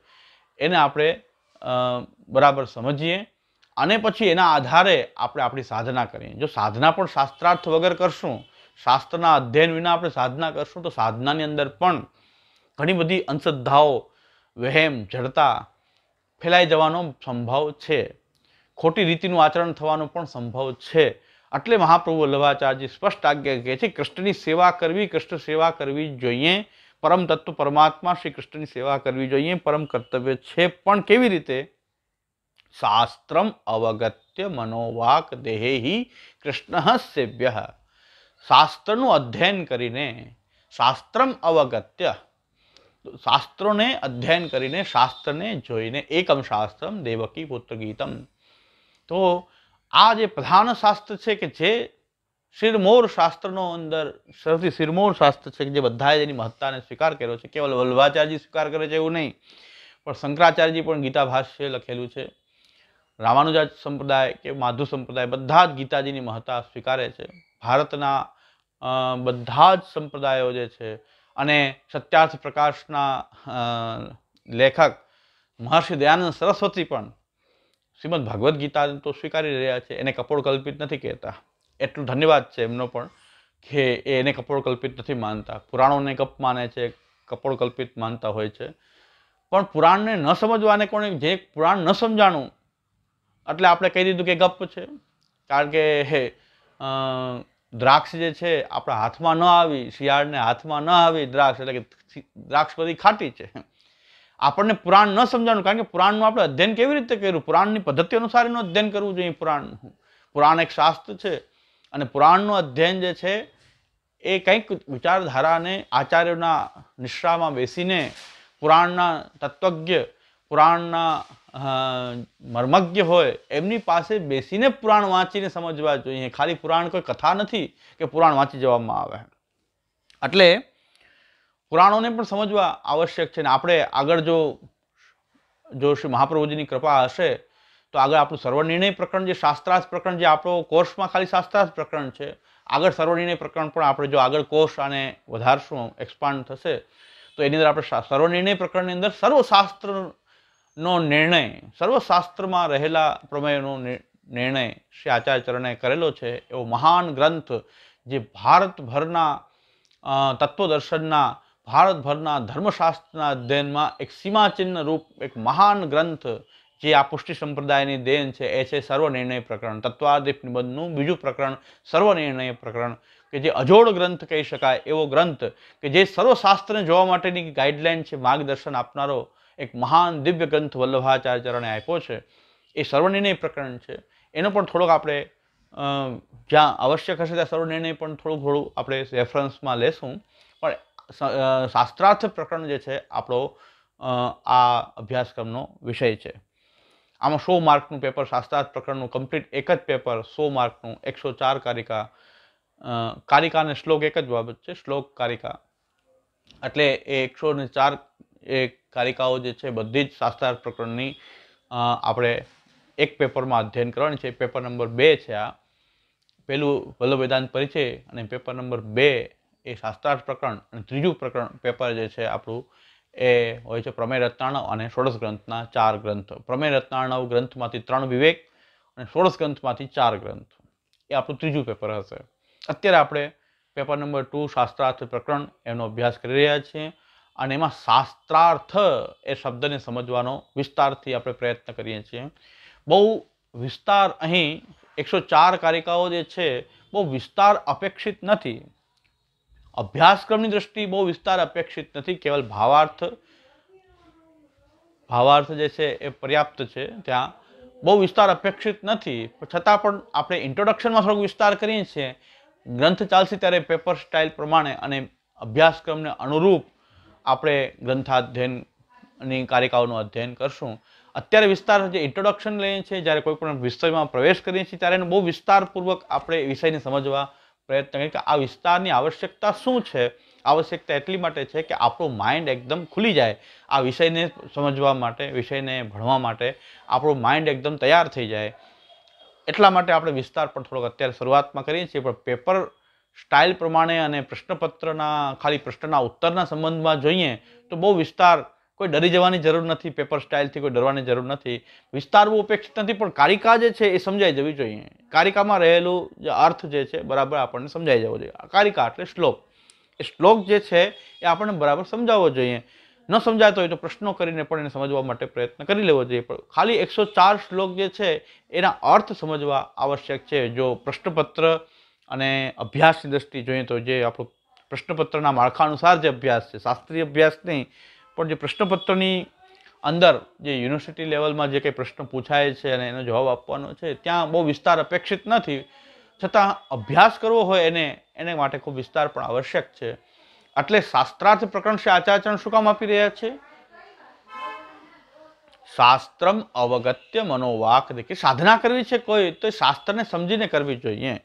એને આપણે બરાબર સમજીએ અને પછી એના આધારે આપણે આપણી સાધના કરીએ જો સાધના પણ શાસ્ત્રાર્થ વગર કરશું શાસ્ત્રના અધ્યયન વિના આપણે સાધના કરશું તો સાધનાની અંદર પણ ઘણી બધી અંધશ્રદ્ધાઓ વહેમ જડતા ફેલાઈ જવાનો સંભવ છે ખોટી રીતિનું આચરણ થવાનો પણ સંભવ છે अट्ले महाप्रभु वल्लभाचार्य स्पष्ट आज्ञा कहे कृष्ण की सेवा करवी कृष्ण सेवा करवी जो परम तत्व परमात्मा श्री कृष्ण की सेवा करवी जो परम कर्तव्य है के रीते शास्त्र अवगत्य मनोवाक देहे ही कृष्ण सेव्य शास्त्र अध्ययन कर शास्त्र अवगत्य शास्त्रों ने अध्ययन कर शास्त्र ने जोई ने एकम शास्त्र देवकी पुत्र गीतम तो આ જે પ્રધાન શાસ્ત્ર છે કે જે શિરમોર શાસ્ત્રનો અંદર સૌથી શિરમોર શાસ્ત્ર છે કે જે બધાએ એની મહત્તાને સ્વીકાર કર્યો છે કેવલ વલ્લભાચાર્યજી સ્વીકાર કરે છે એવું નહીં પણ શંકરાચાર્યજી પણ ગીતા ભાષ્ય લખેલું છે રામાનુજા સંપ્રદાય કે માધુ સંપ્રદાય બધા જ ગીતાજીની મહત્તા સ્વીકારે છે ભારતના બધા જ સંપ્રદાયો જે છે અને સત્યાર્થ પ્રકાશના લેખક મહર્ષિ દયાનંદ સરસ્વતી પણ શ્રીમદ ભગવદ્ ગીતા તો સ્વીકારી રહ્યા છે એને કપોળ કલ્પિત નથી કહેતા એટલું ધન્યવાદ છે એમનો પણ કે એને કપોળ કલ્પિત નથી માનતા પુરાણોને કપ માને છે કપોળ કલ્પિત માનતા હોય છે પણ પુરાણને ન સમજવાને કોણે જે પુરાણ ન સમજાણું એટલે આપણે કહી દીધું કે ગપ છે કારણ કે હે દ્રાક્ષ જે છે આપણા હાથમાં ન આવી શિયાળને હાથમાં ન આવી દ્રાક્ષ એટલે કે દ્રાક્ષ બધી ખાટી છે આપણને પુરાણ ન સમજાણું કારણ કે પુરાણનું આપણે અધ્યયન કેવી રીતે કર્યું પુરાણની પદ્ધતિ અનુસાર એનું અધ્યયન કરવું જોઈએ પુરાણનું પુરાણ એક શાસ્ત્ર છે અને પુરાણનું અધ્યયન જે છે એ કંઈક વિચારધારાને આચાર્યોના નિશ્રામાં બેસીને પુરાણના તત્વજ્ઞ પુરાણના મર્મજ્ઞ હોય એમની પાસે બેસીને પુરાણ વાંચીને સમજવા જોઈએ ખાલી પુરાણ કોઈ કથા નથી કે પુરાણ વાંચી જવામાં આવે એટલે પુરાણોને પણ સમજવા આવશ્યક છે ને આપણે આગળ જો જો શ્રી મહાપ્રભુજીની કૃપા હશે તો આગળ આપણું સર્વનિર્ણય પ્રકરણ જે શાસ્ત્રાર્થ પ્રકરણ જે આપણો કોર્સમાં ખાલી શાસ્ત્રાર્થ પ્રકરણ છે આગળ સર્વનિર્ણય પ્રકરણ પણ આપણે જો આગળ કોર્સ અને વધારશું એક્સપાન્ડ થશે તો એની અંદર આપણે સર્વનિર્ણય પ્રકરણની અંદર સર્વશાસ્ત્રનો નિર્ણય સર્વશાસ્ત્રમાં રહેલા પ્રમેયનો નિર્ણય શ્રી આચાર્યચરણે કરેલો છે એવો મહાન ગ્રંથ જે ભારતભરના તત્વદર્શનના ભારતભરના ધર્મશાસ્ત્રના અધ્યયનમાં એક સીમાચિહ્ન રૂપ એક મહાન ગ્રંથ જે આ પુષ્ટિ સંપ્રદાયની દેન છે એ છે સર્વનિર્ણય પ્રકરણ તત્વાદીપ નિબંધનું બીજું પ્રકરણ સર્વનિર્ણય પ્રકરણ કે જે અજોડ ગ્રંથ કહી શકાય એવો ગ્રંથ કે જે સર્વશાસ્ત્રને જોવા માટેની ગાઈડલાઇન છે માર્ગદર્શન આપનારો એક મહાન દિવ્ય ગ્રંથ વલ્લભાચાર્ય ચરણે આપ્યો છે એ સર્વનિર્ણય પ્રકરણ છે એનો પણ થોડોક આપણે જ્યાં આવશ્યક હશે ત્યાં સર્વનિર્ણય પણ થોડું થોડું આપણે રેફરન્સમાં લેશું પણ શાસ્ત્રાર્થ પ્રકરણ જે છે આપણો આ અભ્યાસક્રમનો વિષય છે આમાં સો માર્કનું પેપર શાસ્ત્રાર્થ પ્રકરણનું કમ્પ્લીટ એક જ પેપર સો માર્કનું એકસો ચાર કારિકા કારિકા અને શ્લોક એક જ બાબત છે શ્લોક કારિકા એટલે એ એકસો ને ચાર એ કારિકાઓ જે છે બધી જ શાસ્ત્રાર્થ પ્રકરણની આપણે એક પેપરમાં અધ્યયન કરવાની છે પેપર નંબર બે છે આ પહેલું વલ્લભ વેદાંત પરિચય અને પેપર નંબર બે એ શાસ્ત્રાર્થ પ્રકરણ અને ત્રીજું પ્રકરણ પેપર જે છે આપણું એ હોય છે પ્રમેય રત્નાણવ અને ષોડશ ગ્રંથના ચાર ગ્રંથ પ્રમેય રત્નાણવ ગ્રંથમાંથી ત્રણ વિવેક અને ષોડશ ગ્રંથમાંથી ચાર ગ્રંથ એ આપણું ત્રીજું પેપર હશે અત્યારે આપણે પેપર નંબર ટુ શાસ્ત્રાર્થ પ્રકરણ એનો અભ્યાસ કરી રહ્યા છીએ અને એમાં શાસ્ત્રાર્થ એ શબ્દને સમજવાનો વિસ્તારથી આપણે પ્રયત્ન કરીએ છીએ બહુ વિસ્તાર અહીં એકસો ચાર કારિકાઓ જે છે બહુ વિસ્તાર અપેક્ષિત નથી અભ્યાસક્રમની દ્રષ્ટિએ બહુ વિસ્તાર અપેક્ષિત નથી કેવલ ભાવાર્થ ભાવાર્થ જે છે એ પર્યાપ્ત છે ત્યાં બહુ વિસ્તાર અપેક્ષિત નથી છતાં પણ આપણે ઇન્ટ્રોડક્શનમાં થોડોક વિસ્તાર કરીએ છીએ ગ્રંથ ચાલશે ત્યારે પેપર સ્ટાઇલ પ્રમાણે અને અભ્યાસક્રમને અનુરૂપ આપણે ગ્રંથાધ્યયનની કારિકાઓનું અધ્યયન કરશું અત્યારે વિસ્તાર જે ઇન્ટ્રોડક્શન લઈએ છીએ જ્યારે કોઈપણ પણ વિષયમાં પ્રવેશ કરીએ છીએ ત્યારે બહુ વિસ્તારપૂર્વક આપણે વિષયને સમજવા પ્રયત્ન કરીએ કે આ વિસ્તારની આવશ્યકતા શું છે આવશ્યકતા એટલી માટે છે કે આપણું માઇન્ડ એકદમ ખુલી જાય આ વિષયને સમજવા માટે વિષયને ભણવા માટે આપણું માઇન્ડ એકદમ તૈયાર થઈ જાય એટલા માટે આપણે વિસ્તાર પણ થોડોક અત્યારે શરૂઆતમાં કરીએ છીએ પણ પેપર સ્ટાઇલ પ્રમાણે અને પ્રશ્નપત્રના ખાલી પ્રશ્નના ઉત્તરના સંબંધમાં જોઈએ તો બહુ વિસ્તાર કોઈ ડરી જવાની જરૂર નથી પેપર સ્ટાઇલથી કોઈ ડરવાની જરૂર નથી વિસ્તારવું ઉપેક્ષિત નથી પણ કારિકા જે છે એ સમજાઈ જવી જોઈએ કારિકામાં રહેલું જે અર્થ જે છે બરાબર આપણને સમજાઈ જવો જોઈએ કારિકા એટલે શ્લોક એ શ્લોક જે છે એ આપણને બરાબર સમજાવવો જોઈએ ન સમજાતો હોય તો પ્રશ્નો કરીને પણ એને સમજવા માટે પ્રયત્ન કરી લેવો જોઈએ પણ ખાલી એકસો ચાર શ્લોક જે છે એના અર્થ સમજવા આવશ્યક છે જો પ્રશ્નપત્ર અને અભ્યાસની દ્રષ્ટિ જોઈએ તો જે આપણું પ્રશ્નપત્રના માળખા અનુસાર જે અભ્યાસ છે શાસ્ત્રીય અભ્યાસ નહીં પણ જે પ્રશ્નપત્રની અંદર જે યુનિવર્સિટી લેવલમાં જે કંઈ પ્રશ્ન પૂછાય છે અને એનો જવાબ આપવાનો છે ત્યાં બહુ વિસ્તાર અપેક્ષિત નથી છતાં અભ્યાસ કરવો હોય એને એને માટે ખૂબ વિસ્તાર પણ આવશ્યક છે એટલે શાસ્ત્રાર્થ પ્રકરણ છે આચાર્યચરણ શું કામ આપી રહ્યા છે શાસ્ત્રમ અવગત્ય મનોવાક કે સાધના કરવી છે કોઈ તો શાસ્ત્રને સમજીને કરવી જોઈએ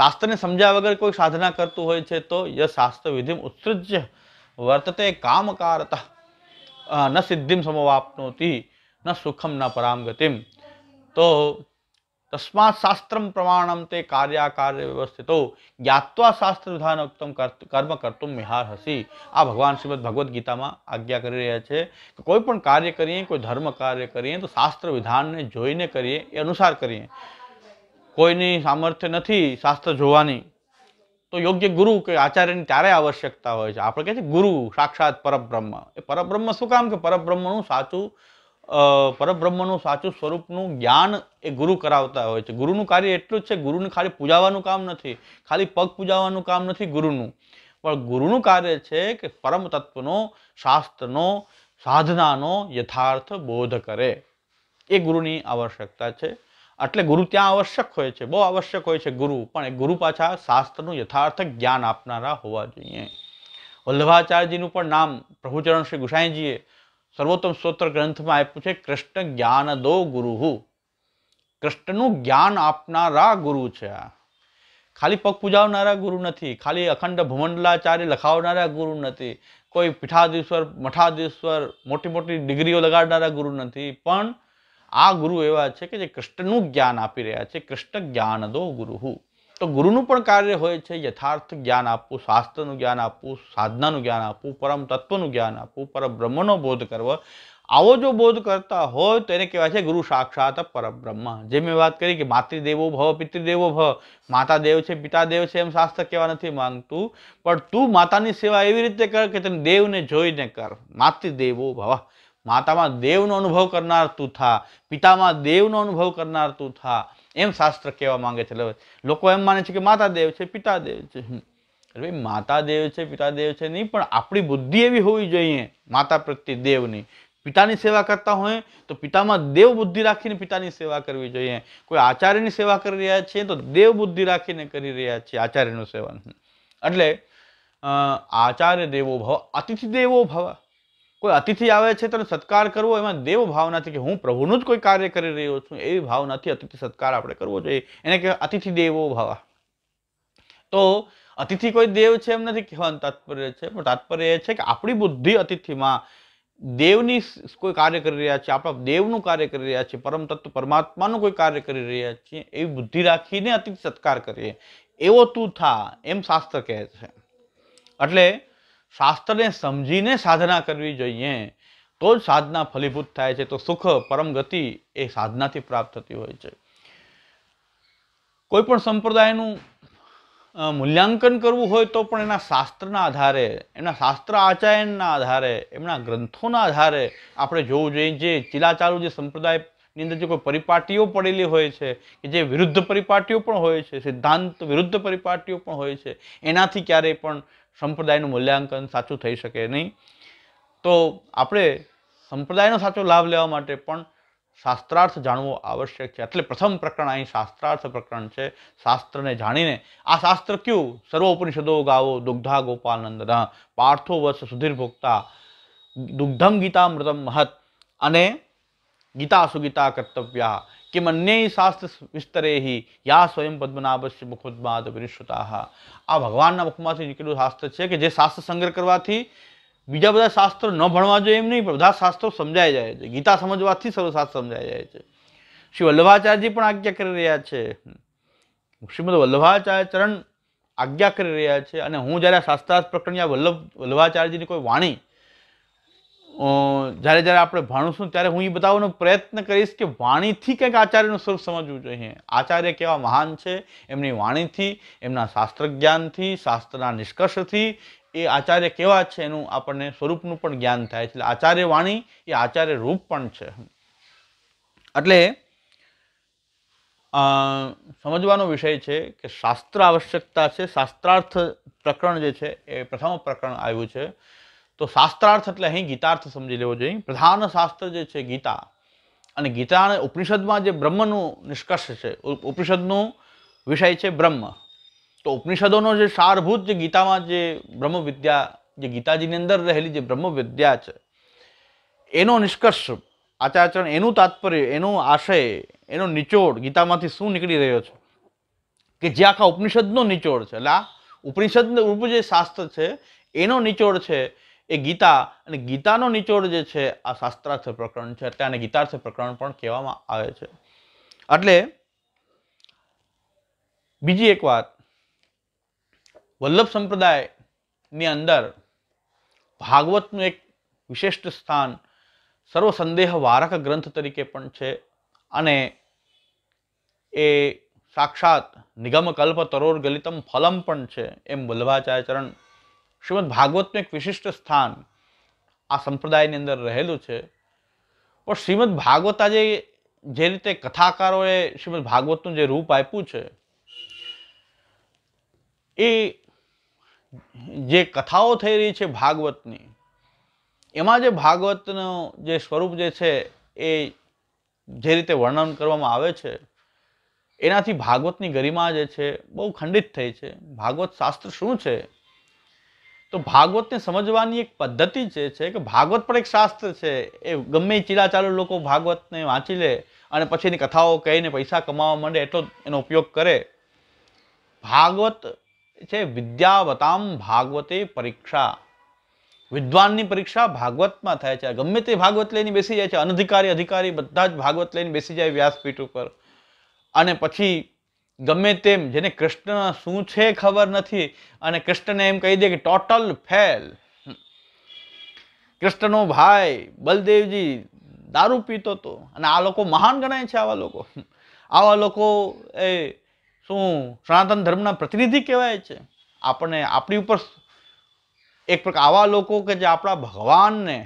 શાસ્ત્રને સમજ્યા વગર કોઈ સાધના કરતું હોય છે તો ય શાસ્ત્ર વિધિમ ઉત્સૃજ્ય વર્તતે કામકારતા ન સિદ્ધિમ સમવાપનોતી ન સુખમ ન પરામગતિમ તો તસ્માત શાસ્ત્રમ પ્રમાણમ તે કાર્યાકાર્ય વ્યવસ્થિતો જ્ઞાત્વા શાસ્ત્ર વિધાન વિધાનોક્તમ કર્મ કરતું મિહાર હસી આ ભગવાન શ્રીમદ ભગવદ્ ગીતામાં આજ્ઞા કરી રહ્યા છે કે કોઈ પણ કાર્ય કરીએ કોઈ ધર્મ કાર્ય કરીએ તો શાસ્ત્ર વિધાનને જોઈને કરીએ એ અનુસાર કરીએ કોઈની સામર્થ્ય નથી શાસ્ત્ર જોવાની તો યોગ્ય ગુરુ કે આચાર્યની ત્યારે આવશ્યકતા હોય છે આપણે કહે છે ગુરુ સાક્ષાત પરબ્રહ્મ એ પરબ્રહ્મ શું કામ કે પરબ્રહ્મનું સાચું પરબ્રહ્મનું સાચું સ્વરૂપનું જ્ઞાન એ ગુરુ કરાવતા હોય છે ગુરુનું કાર્ય એટલું જ છે ગુરુને ખાલી પૂજાવાનું કામ નથી ખાલી પગ પૂજાવાનું કામ નથી ગુરુનું પણ ગુરુનું કાર્ય છે કે પરમ તત્વનો શાસ્ત્રનો સાધનાનો યથાર્થ બોધ કરે એ ગુરુની આવશ્યકતા છે એટલે ગુરુ ત્યાં આવશ્યક હોય છે બહુ આવશ્યક હોય છે ગુરુ પણ એ ગુરુ પાછા શાસ્ત્રનું યથાર્થ જ્ઞાન આપનારા હોવા જોઈએ વલ્લભાચાર્યજીનું પણ નામ પ્રભુચરણ શ્રી ગુસાઈજીએ સર્વોત્તમ સ્તોત્ર ગ્રંથમાં આપ્યું છે કૃષ્ણ જ્ઞાન દો ગુરુ કૃષ્ણનું જ્ઞાન આપનારા ગુરુ છે આ ખાલી પગ પૂજાવનારા ગુરુ નથી ખાલી અખંડ ભુમંડલાચાર્ય લખાવનારા ગુરુ નથી કોઈ પીઠાધીશ્વર મઠાધીશ્વર મોટી મોટી ડિગ્રીઓ લગાડનારા ગુરુ નથી પણ આ ગુરુ એવા છે કે જે કૃષ્ણનું જ્ઞાન આપી રહ્યા છે કૃષ્ણ જ્ઞાન દો ગુરુ તો ગુરુનું પણ કાર્ય હોય છે યથાર્થ જ્ઞાન આપવું શાસ્ત્રનું જ્ઞાન આપવું સાધનાનું જ્ઞાન આપવું પરમ તત્વનું જ્ઞાન આપવું બ્રહ્મનો બોધ કરવો આવો જો બોધ કરતા હોય તો એને કહેવાય છે ગુરુ સાક્ષાત પરબ્રહ્મ જે મેં વાત કરી કે માતૃદેવો ભવ પિતૃદેવો ભવ માતા દેવ છે પિતા દેવ છે એમ શાસ્ત્ર કહેવા નથી માંગતું પણ તું માતાની સેવા એવી રીતે કર કે તને દેવને જોઈને કર માતૃદેવો ભવા माता में देव ना अनुभव करना तू था पिता में देव ना अनुभव करना तू था एम शास्त्र कहवा माँगे लोग एम माने के माता देव है पिता देव है हम्म, भाई माता देव है पिता देव है नहीं अपनी बुद्धि एवं होइए माता प्रत्ये देवनी पिता की सेवा करता हो तो पिता में देव बुद्धि राखी पिता की सेवा करवी जो है कोई आचार्य की सेवा कर रहा है तो देव बुद्धि राखी कर रहा है आचार्य सेवन एट्ले हम्म, आचार्य देवो भव अतिथि देवो भव કોઈ અતિથિ આવે છે તેનો સત્કાર કરવો એમાં દેવ ભાવનાથી કે હું પ્રભુનું જ કોઈ કાર્ય કરી રહ્યો છું એવી ભાવનાથી અતિથિ સત્કાર આપણે કરવો જોઈએ એને કહેવાય અતિથિ દેવો ભાવ તો અતિથિ કોઈ દેવ છે એમ નથી કહેવાનું તાત્પર્ય છે પણ તાત્પર્ય એ છે કે આપણી બુદ્ધિ અતિથિમાં દેવની કોઈ કાર્ય કરી રહ્યા છે આપણા દેવનું કાર્ય કરી રહ્યા છે પરમ તત્વ પરમાત્માનું કોઈ કાર્ય કરી રહ્યા છીએ એવી બુદ્ધિ રાખીને અતિથિ સત્કાર કરીએ એવો તું થા એમ શાસ્ત્ર કહે છે એટલે શાસ્ત્રને સમજીને સાધના કરવી જોઈએ તો જ સાધના ફલીભૂત થાય છે તો સુખ પરમ ગતિ એ સાધનાથી પ્રાપ્ત થતી હોય છે કોઈ પણ સંપ્રદાયનું મૂલ્યાંકન કરવું હોય તો પણ એના શાસ્ત્રના આધારે એના શાસ્ત્ર આચયનના આધારે એમના ગ્રંથોના આધારે આપણે જોવું જોઈએ જે ચીલાચાલુ જે સંપ્રદાયની અંદર જે કોઈ પરિપાટીઓ પડેલી હોય છે કે જે વિરુદ્ધ પરિપાટીઓ પણ હોય છે સિદ્ધાંત વિરુદ્ધ પરિપાટીઓ પણ હોય છે એનાથી ક્યારેય પણ સંપ્રદાયનું મૂલ્યાંકન સાચું થઈ શકે નહીં તો આપણે સંપ્રદાયનો સાચો લાભ લેવા માટે પણ શાસ્ત્રાર્થ જાણવો આવશ્યક છે એટલે પ્રથમ પ્રકરણ અહીં શાસ્ત્રાર્થ પ્રકરણ છે શાસ્ત્રને જાણીને આ શાસ્ત્ર કયું સર્વોપનિષદો ગાવો દુગ્ધા ગોપાલનંદન પાર્થો વર્ષ સુધીર ભોગતા દુગ્ધમ ગીતા મૃતમ મહત અને ગીતા સુગીતા કર્તવ્યા કિમન્યય શાસ્ત્ર વિસ્તરેહી યા સ્વયં પદ્મનાભસ્ય મુખોદ્માદ વિનિશ્રુતાહ આ ભગવાનના મુખમાંથી નીકળેલું શાસ્ત્ર છે કે જે શાસ્ત્ર સંગ્રહ કરવાથી બીજા બધા શાસ્ત્રો ન ભણવા જોઈએ એમ નહીં પણ બધા શાસ્ત્રો સમજાઈ જાય છે ગીતા સમજવાથી સર્વ શાસ્ત્ર સમજાઈ જાય છે શ્રી વલ્લભાચાર્યજી પણ આજ્ઞા કરી રહ્યા છે શ્રીમદ વલ્લભાચાર્યચરણ આજ્ઞા કરી રહ્યા છે અને હું જ્યારે શાસ્ત્રાર્થ પ્રકરણની આ વલ્લભ વલ્લભાચાર્યજીની કોઈ વાણી જ્યારે જ્યારે આપણે ભણીશું ત્યારે હું એ બતાવવાનો પ્રયત્ન કરીશ કે વાણીથી કંઈક આચાર્યનું સ્વરૂપ સમજવું જોઈએ આચાર્ય કેવા મહાન છે એમની વાણીથી એમના શાસ્ત્ર જ્ઞાનથી શાસ્ત્રના નિષ્કર્ષથી એ આચાર્ય કેવા છે એનું આપણને સ્વરૂપનું પણ જ્ઞાન થાય એટલે આચાર્ય વાણી એ આચાર્ય રૂપ પણ છે એટલે સમજવાનો વિષય છે કે શાસ્ત્ર આવશ્યકતા છે શાસ્ત્રાર્થ પ્રકરણ જે છે એ પ્રથમ પ્રકરણ આવ્યું છે તો શાસ્ત્રાર્થ એટલે અહીં ગીતાર્થ સમજી લેવો જોઈએ પ્રધાન શાસ્ત્ર જે છે ગીતા અને ગીતા અને ઉપનિષદમાં જે બ્રહ્મનું નિષ્કર્ષ છે ઉપનિષદનો વિષય છે બ્રહ્મ તો ઉપનિષદોનો જે સારભૂત જે ગીતામાં જે બ્રહ્મ વિદ્યા જે ગીતાજીની અંદર રહેલી જે બ્રહ્મ વિદ્યા છે એનો નિષ્કર્ષ આચાર્યચરણ એનું તાત્પર્ય એનો આશય એનો નિચોડ ગીતામાંથી શું નીકળી રહ્યો છે કે જે આખા ઉપનિષદનો નિચોડ છે એટલે આ ઉપનિષદ રૂપ જે શાસ્ત્ર છે એનો નિચોડ છે એ ગીતા અને ગીતાનો નિચોડ જે છે આ શાસ્ત્રાર્થ પ્રકરણ છે અત્યારે ગીતાર્થ પ્રકરણ પણ કહેવામાં આવે છે એટલે બીજી એક વાત વલ્લભ સંપ્રદાયની અંદર ભાગવતનું એક વિશિષ્ટ સ્થાન સર્વ સંદેહ વારક ગ્રંથ તરીકે પણ છે અને એ સાક્ષાત નિગમ કલ્પ તરોર ગલિતમ ફલમ પણ છે એમ વલ્લભાચાર્યચરણ શ્રીમદ ભાગવતનું એક વિશિષ્ટ સ્થાન આ સંપ્રદાયની અંદર રહેલું છે પણ શ્રીમદ ભાગવત આજે જે રીતે કથાકારોએ શ્રીમદ ભાગવતનું જે રૂપ આપ્યું છે એ જે કથાઓ થઈ રહી છે ભાગવતની એમાં જે ભાગવતનું જે સ્વરૂપ જે છે એ જે રીતે વર્ણન કરવામાં આવે છે એનાથી ભાગવતની ગરિમા જે છે બહુ ખંડિત થઈ છે ભાગવત શાસ્ત્ર શું છે તો ભાગવતને સમજવાની એક પદ્ધતિ જે છે કે ભાગવત પણ એક શાસ્ત્ર છે એ ગમે ચીલાચાલુ લોકો ભાગવતને વાંચી લે અને પછી એની કથાઓ કહીને પૈસા કમાવા માંડે એટલો એનો ઉપયોગ કરે ભાગવત છે વિદ્યાવતામ ભાગવતે પરીક્ષા વિદ્વાનની પરીક્ષા ભાગવતમાં થાય છે ગમે તે ભાગવત લઈને બેસી જાય છે અનધિકારી અધિકારી બધા જ ભાગવત લઈને બેસી જાય વ્યાસપીઠ ઉપર અને પછી ગમે તેમ જેને કૃષ્ણ શું છે ખબર નથી અને કૃષ્ણને એમ કહી દે કે ટોટલ ફેલ કૃષ્ણનો ભાઈ બલદેવજી દારૂ પીતો હતો અને આ લોકો મહાન ગણાય છે આવા લોકો આવા લોકો એ શું સનાતન ધર્મના પ્રતિનિધિ કહેવાય છે આપણને આપણી ઉપર એક પ્રકાર આવા લોકો કે જે આપણા ભગવાનને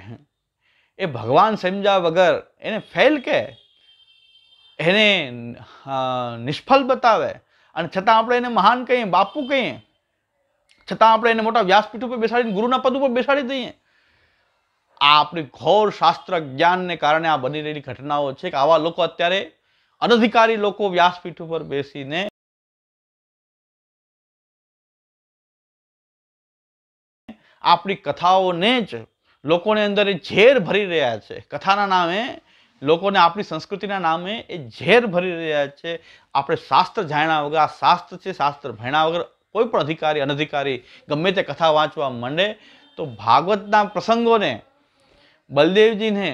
એ ભગવાન સમજ્યા વગર એને ફેલ કહે એને નિષ્ફળ બતાવે અને છતાં આપણે એને મહાન કહીએ બાપુ કહીએ છતાં આપણે એને મોટા વ્યાસપીઠ ઉપર બેસાડીને ગુરુના પદ ઉપર બેસાડી દઈએ આ આપણી ઘોર શાસ્ત્ર જ્ઞાનને કારણે આ બની રહેલી ઘટનાઓ છે કે આવા લોકો અત્યારે અનધિકારી લોકો વ્યાસપીઠ ઉપર બેસીને આપણી કથાઓને જ લોકોની અંદર ઝેર ભરી રહ્યા છે કથાના નામે લોકોને આપણી સંસ્કૃતિના નામે એ ઝેર ભરી રહ્યા છે આપણે શાસ્ત્ર જાણ્યા વગર આ શાસ્ત્ર છે શાસ્ત્ર ભણ્યા વગર કોઈ પણ અધિકારી અનધિકારી ગમે તે કથા વાંચવા માંડે તો ભાગવતના પ્રસંગોને બલદેવજીને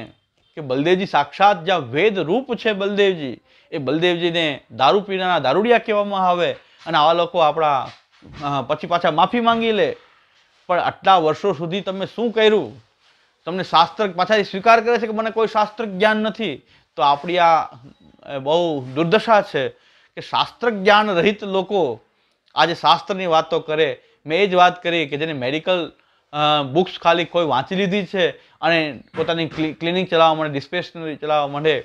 કે બલદેવજી સાક્ષાત જ્યાં વેદ રૂપ છે બલદેવજી એ બલદેવજીને દારૂ પીણાના દારૂડિયા કહેવામાં આવે અને આવા લોકો આપણા પછી પાછા માફી માંગી લે પણ આટલા વર્ષો સુધી તમે શું કર્યું તમને શાસ્ત્ર પાછા સ્વીકાર કરે છે કે મને કોઈ શાસ્ત્ર જ્ઞાન નથી તો આપણી આ બહુ દુર્દશા છે કે શાસ્ત્ર જ્ઞાન રહિત લોકો આજે શાસ્ત્રની વાતો કરે મેં એ જ વાત કરી કે જેને મેડિકલ બુક્સ ખાલી કોઈ વાંચી લીધી છે અને પોતાની ક્લિનિક ચલાવવા માંડે ડિસ્પેન્સરી ચલાવવા માંડે